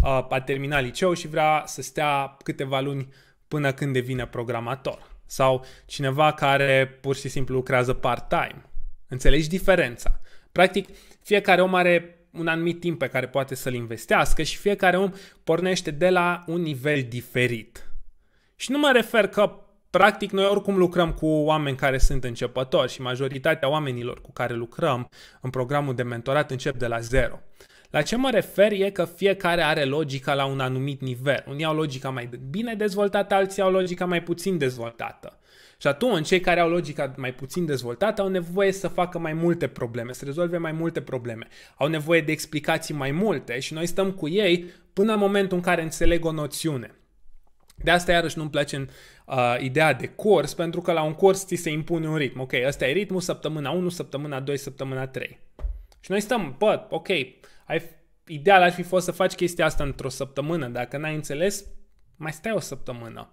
a terminat liceu și vrea să stea câteva luni până când devine programator. Sau cineva care pur și simplu lucrează part-time. Înțelegi diferența. Practic, fiecare om are un anumit timp pe care poate să-l investească și fiecare om pornește de la un nivel diferit. Și nu mă refer că practic noi oricum lucrăm cu oameni care sunt începători și majoritatea oamenilor cu care lucrăm în programul de mentorat încep de la zero. La ce mă refer e că fiecare are logica la un anumit nivel. Unii au logica mai bine dezvoltată, alții au logica mai puțin dezvoltată. Și atunci, cei care au logica mai puțin dezvoltată au nevoie să facă mai multe probleme, să rezolve mai multe probleme. Au nevoie de explicații mai multe și noi stăm cu ei până în momentul în care înțeleg o noțiune. De asta iarăși nu-mi place în, uh, ideea de curs, pentru că la un curs ți se impune un ritm. Ok, ăsta e ritmul săptămâna 1, săptămâna 2, săptămâna 3. Și noi stăm, bă, ok, ai, ideal ar fi fost să faci chestia asta într-o săptămână. Dacă n-ai înțeles, mai stai o săptămână.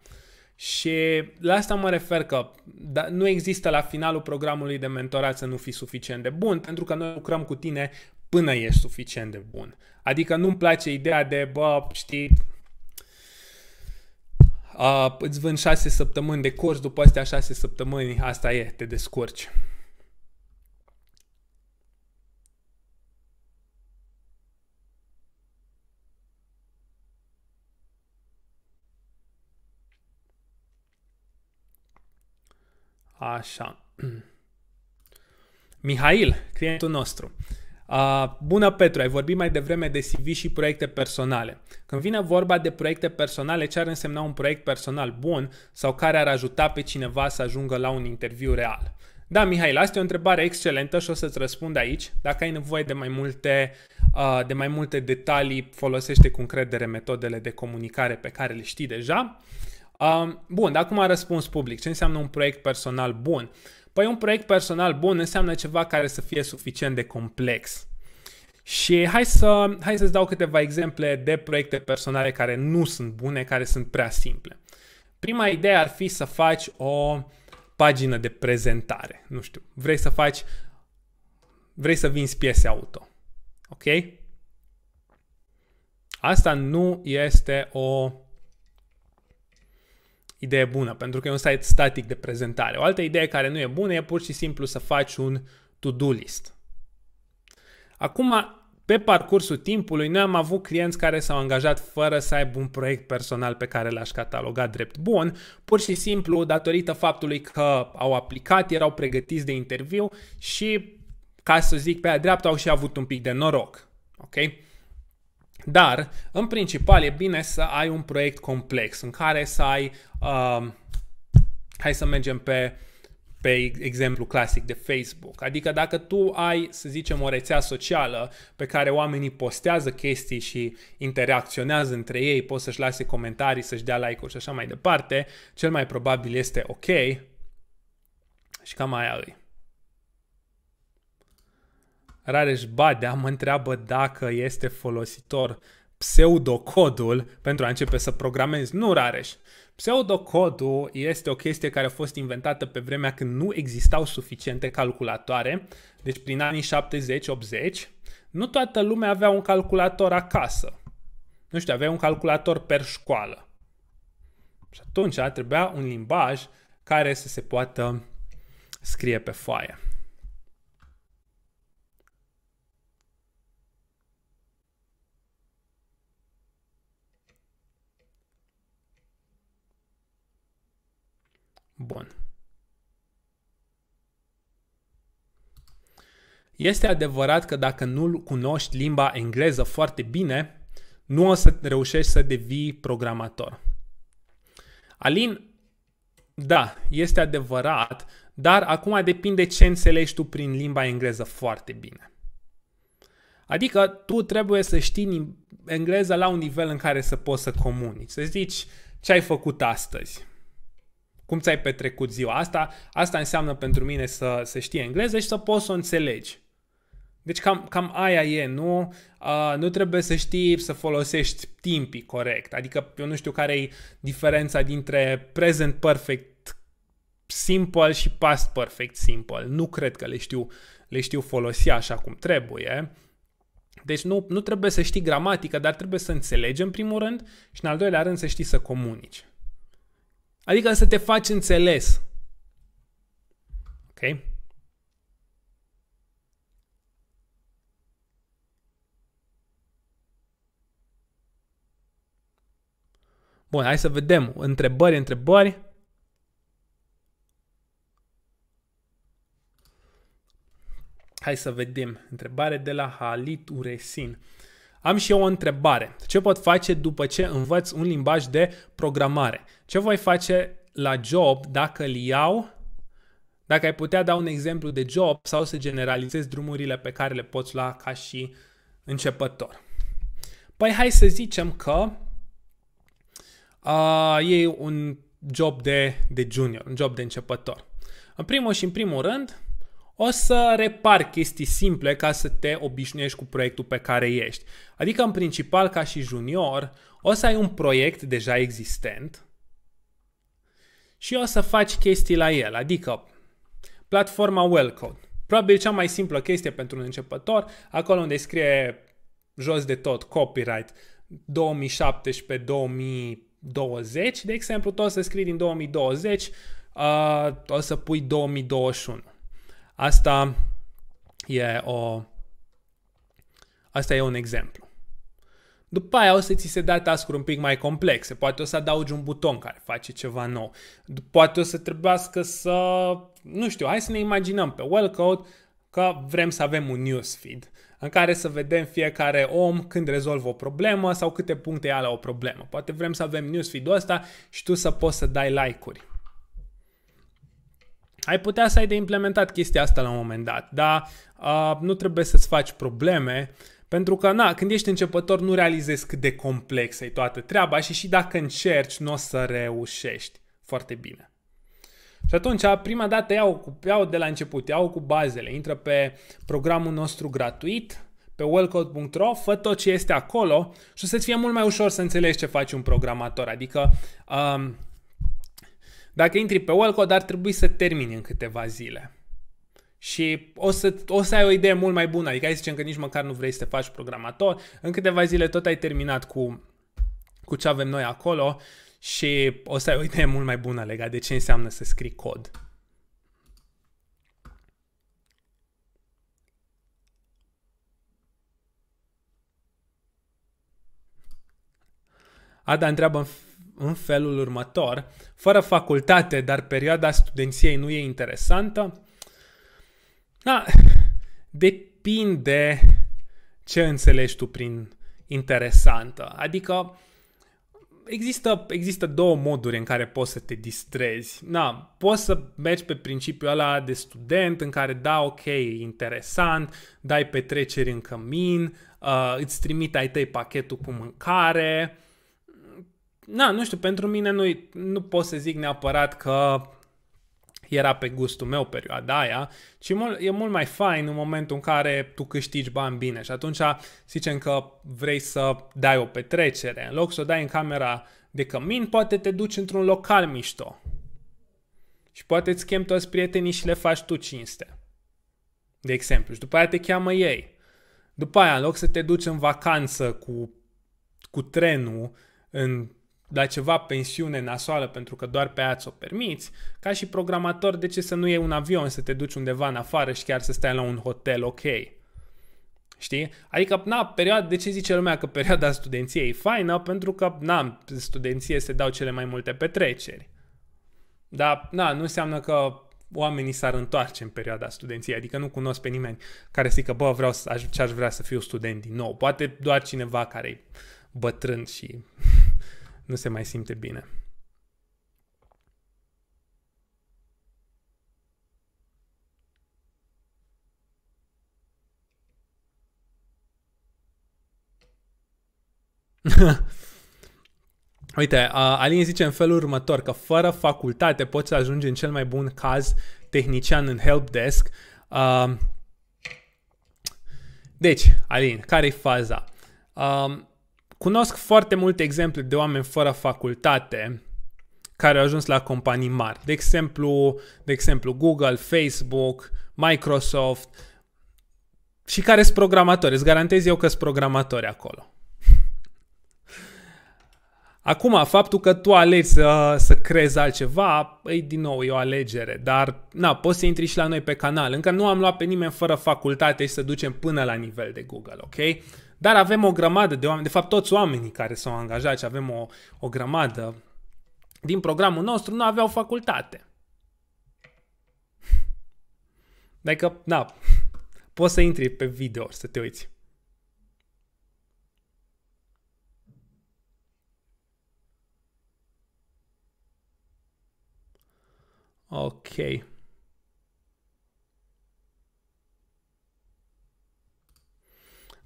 Și la asta mă refer că da, nu există la finalul programului de mentorat să nu fii suficient de bun, pentru că noi lucrăm cu tine până ești suficient de bun. Adică nu-mi place ideea de, bă, știi, uh, îți vând șase săptămâni de curs, după astea șase săptămâni, asta e, te descurci. Așa. Mihail, clientul nostru. Uh, bună, Petru, ai vorbit mai devreme de CV și proiecte personale. Când vine vorba de proiecte personale, ce ar însemna un proiect personal bun sau care ar ajuta pe cineva să ajungă la un interviu real? Da, Mihail, asta e o întrebare excelentă și o să-ți răspund aici. Dacă ai nevoie de mai multe, uh, de mai multe detalii, folosește cu încredere metodele de comunicare pe care le știi deja. Uh, Um, bun, dar acum răspuns public. Ce înseamnă un proiect personal bun? Păi un proiect personal bun înseamnă ceva care să fie suficient de complex. Și hai, să, hai să-ți dau câteva exemple de proiecte personale care nu sunt bune, care sunt prea simple. Prima idee ar fi să faci o pagină de prezentare. Nu știu, vrei să faci, vrei să vinzi piese auto. Ok? Asta nu este o idee bună, pentru că e un site static de prezentare. O altă idee care nu e bună e pur și simplu să faci un to-do list. Acum, pe parcursul timpului, noi am avut clienți care s-au angajat fără să aibă un proiect personal pe care l-aș cataloga drept bun, pur și simplu datorită faptului că au aplicat, erau pregătiți de interviu și, ca să zic pe a dreapta, au și avut un pic de noroc. Okay? Dar, în principal, e bine să ai un proiect complex în care să ai... Uh, hai să mergem pe pe exemplu clasic de Facebook. Adică dacă tu ai, să zicem, o rețea socială pe care oamenii postează chestii și interacționează între ei, pot să-și lase comentarii, să-și dea like-uri și așa mai departe, cel mai probabil este ok și cam aia îi. Rareș Badea mă întreabă dacă este folositor pseudocodul pentru a începe să programezi. Nu, Rareș. Pseudocodul este o chestie care a fost inventată pe vremea când nu existau suficiente calculatoare, deci prin anii 70-80, nu toată lumea avea un calculator acasă. Nu știu, avea un calculator per școală. Și atunci trebuia un limbaj care să se poată scrie pe foaie. Bun. Este adevărat că dacă nu cunoști limba engleză foarte bine, nu o să reușești să devii programator. Alin, da, este adevărat, dar acum depinde ce înțelegi tu prin limba engleză foarte bine. Adică tu trebuie să știi engleza la un nivel în care să poți să comunici, să zici ce ai făcut astăzi, cum ți-ai petrecut ziua. Asta, asta înseamnă pentru mine să, să știi engleză și să poți să o înțelegi. Deci cam, cam aia e, nu? Uh, nu trebuie să știi să folosești timpii corect. Adică eu nu știu care e diferența dintre present perfect simple și past perfect simple. Nu cred că le știu, le știu folosi așa cum trebuie. Deci nu, nu trebuie să știi gramatică, dar trebuie să înțelegi în primul rând și în al doilea rând să știi să comunici. Adică să te faci înțeles. Ok? Bun, hai să vedem. Întrebări, întrebări. Hai să vedem. Întrebare de la Halit Uresin. Am și eu o întrebare. Ce pot face după ce învăț un limbaj de programare? Ce voi face la job dacă îl iau? Dacă ai putea da un exemplu de job sau să generalizezi drumurile pe care le poți lua ca și începător. Păi hai să zicem că uh, e un job de, de junior, un job de începător. În primul și în primul rând, o să repar chestii simple ca să te obișnuiești cu proiectul pe care ești. Adică, în principal, ca și junior, o să ai un proiect deja existent și o să faci chestii la el, adică platforma Wellcode. Probabil cea mai simplă chestie pentru un începător, acolo unde scrie jos de tot copyright 2017-2020, de exemplu, tot să scrii din 2020, uh, o să pui 2021. Asta e o... Asta e un exemplu. După aia o să ți se dea task un pic mai complexe. Poate o să adaugi un buton care face ceva nou. Poate o să trebuiască să... Nu știu, hai să ne imaginăm pe Wellcode că vrem să avem un newsfeed în care să vedem fiecare om când rezolvă o problemă sau câte puncte ia la o problemă. Poate vrem să avem newsfeed-ul ăsta și tu să poți să dai like-uri ai putea să ai de implementat chestia asta la un moment dat, dar uh, nu trebuie să-ți faci probleme pentru că, na, când ești începător nu realizezi cât de complexă e toată treaba și și dacă încerci, nu o să reușești foarte bine. Și atunci, prima dată iau, cu, iau de la început, iau cu bazele, intră pe programul nostru gratuit, pe wellcode.ro, fă tot ce este acolo și o să-ți fie mult mai ușor să înțelegi ce faci un programator. Adică um, dacă intri pe Wellcode, ar trebui să termini în câteva zile. Și o să, o să ai o idee mult mai bună. Adică ai zicem că nici măcar nu vrei să te faci programator. În câteva zile tot ai terminat cu, cu ce avem noi acolo și o să ai o idee mult mai bună legat de ce înseamnă să scrii cod. Ada întreabă în felul următor, fără facultate, dar perioada studenției nu e interesantă? Da, depinde ce înțelegi tu prin interesantă. Adică există, există două moduri în care poți să te distrezi. Da, poți să mergi pe principiul ăla de student în care, da, ok, e interesant, dai petreceri în cămin, uh, îți trimit ai tăi pachetul cu mâncare, na, nu știu, pentru mine nu, nu pot să zic neapărat că era pe gustul meu perioada aia, ci mult, e mult mai fain în momentul în care tu câștigi bani bine și atunci zicem că vrei să dai o petrecere, în loc să o dai în camera de cămin, poate te duci într-un local mișto și poate îți chem toți prietenii și le faci tu cinste, de exemplu, și după aia te cheamă ei. După aia, în loc să te duci în vacanță cu, cu trenul în da ceva pensiune nasoală pentru că doar pe aia ți-o permiți, ca și programator de ce să nu iei un avion, să te duci undeva în afară și chiar să stai la un hotel ok. Știi? Adică, na, perioada, de ce zice lumea că perioada studenției e faină? Pentru că, na, studenție se dau cele mai multe petreceri. Dar, na, nu înseamnă că oamenii s-ar întoarce în perioada studenției, adică nu cunosc pe nimeni care zică, bă, vreau să, aș, ce aș vrea să fiu student din nou. Poate doar cineva care e bătrân și nu se mai simte bine. Uite, Alin zice în felul următor că fără facultate poți să ajungi în cel mai bun caz tehnician în helpdesk. Deci, Alin, care-i faza? Cunosc foarte multe exemple de oameni fără facultate care au ajuns la companii mari. De exemplu, de exemplu Google, Facebook, Microsoft și care sunt programatori. Îți garantez eu că sunt programatori acolo. Acum, faptul că tu alegi să, să crezi altceva, ei din nou, e o alegere, dar na, poți să intri și la noi pe canal. Încă nu am luat pe nimeni fără facultate și să ducem până la nivel de Google, ok? Dar avem o grămadă de oameni, de fapt toți oamenii care s-au angajat și avem o, o grămadă din programul nostru, nu aveau facultate. Adică, da, poți să intri pe video să te uiți. Okay.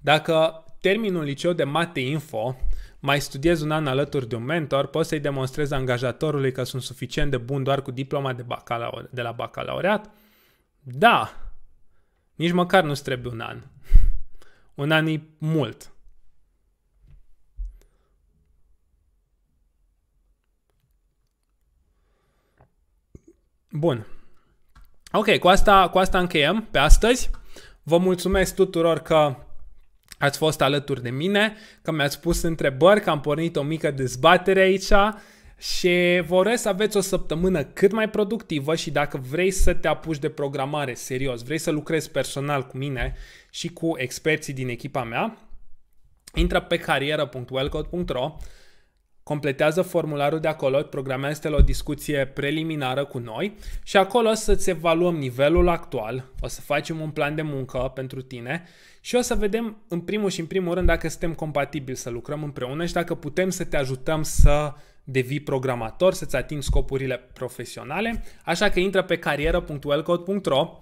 Dacă termin un liceu de mate info, mai studiez un an alături de un mentor, pot să-i demonstrez angajatorului că sunt suficient de bun doar cu diploma de, bacalaure- de la bacalaureat? Da! Nici măcar nu-ți trebuie un an. Un an e mult. Bun. Ok, cu asta, cu asta încheiem pe astăzi. Vă mulțumesc tuturor că ați fost alături de mine, că mi-ați pus întrebări, că am pornit o mică dezbatere aici și vă urez să aveți o săptămână cât mai productivă și dacă vrei să te apuci de programare serios, vrei să lucrezi personal cu mine și cu experții din echipa mea, intră pe cariera.wellcode.ro completează formularul de acolo, programează-te la o discuție preliminară cu noi și acolo o să-ți evaluăm nivelul actual, o să facem un plan de muncă pentru tine și o să vedem în primul și în primul rând dacă suntem compatibili să lucrăm împreună și dacă putem să te ajutăm să devii programator, să-ți atingi scopurile profesionale. Așa că intră pe carieră.wellcode.ro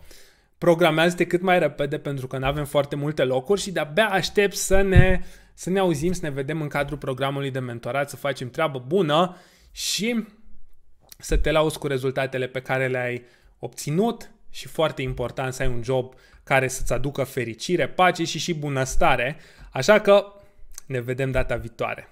programează-te cât mai repede pentru că nu avem foarte multe locuri și de-abia aștept să ne să ne auzim, să ne vedem în cadrul programului de mentorat, să facem treabă bună și să te lauzi cu rezultatele pe care le-ai obținut și foarte important să ai un job care să-ți aducă fericire, pace și și bunăstare. Așa că ne vedem data viitoare.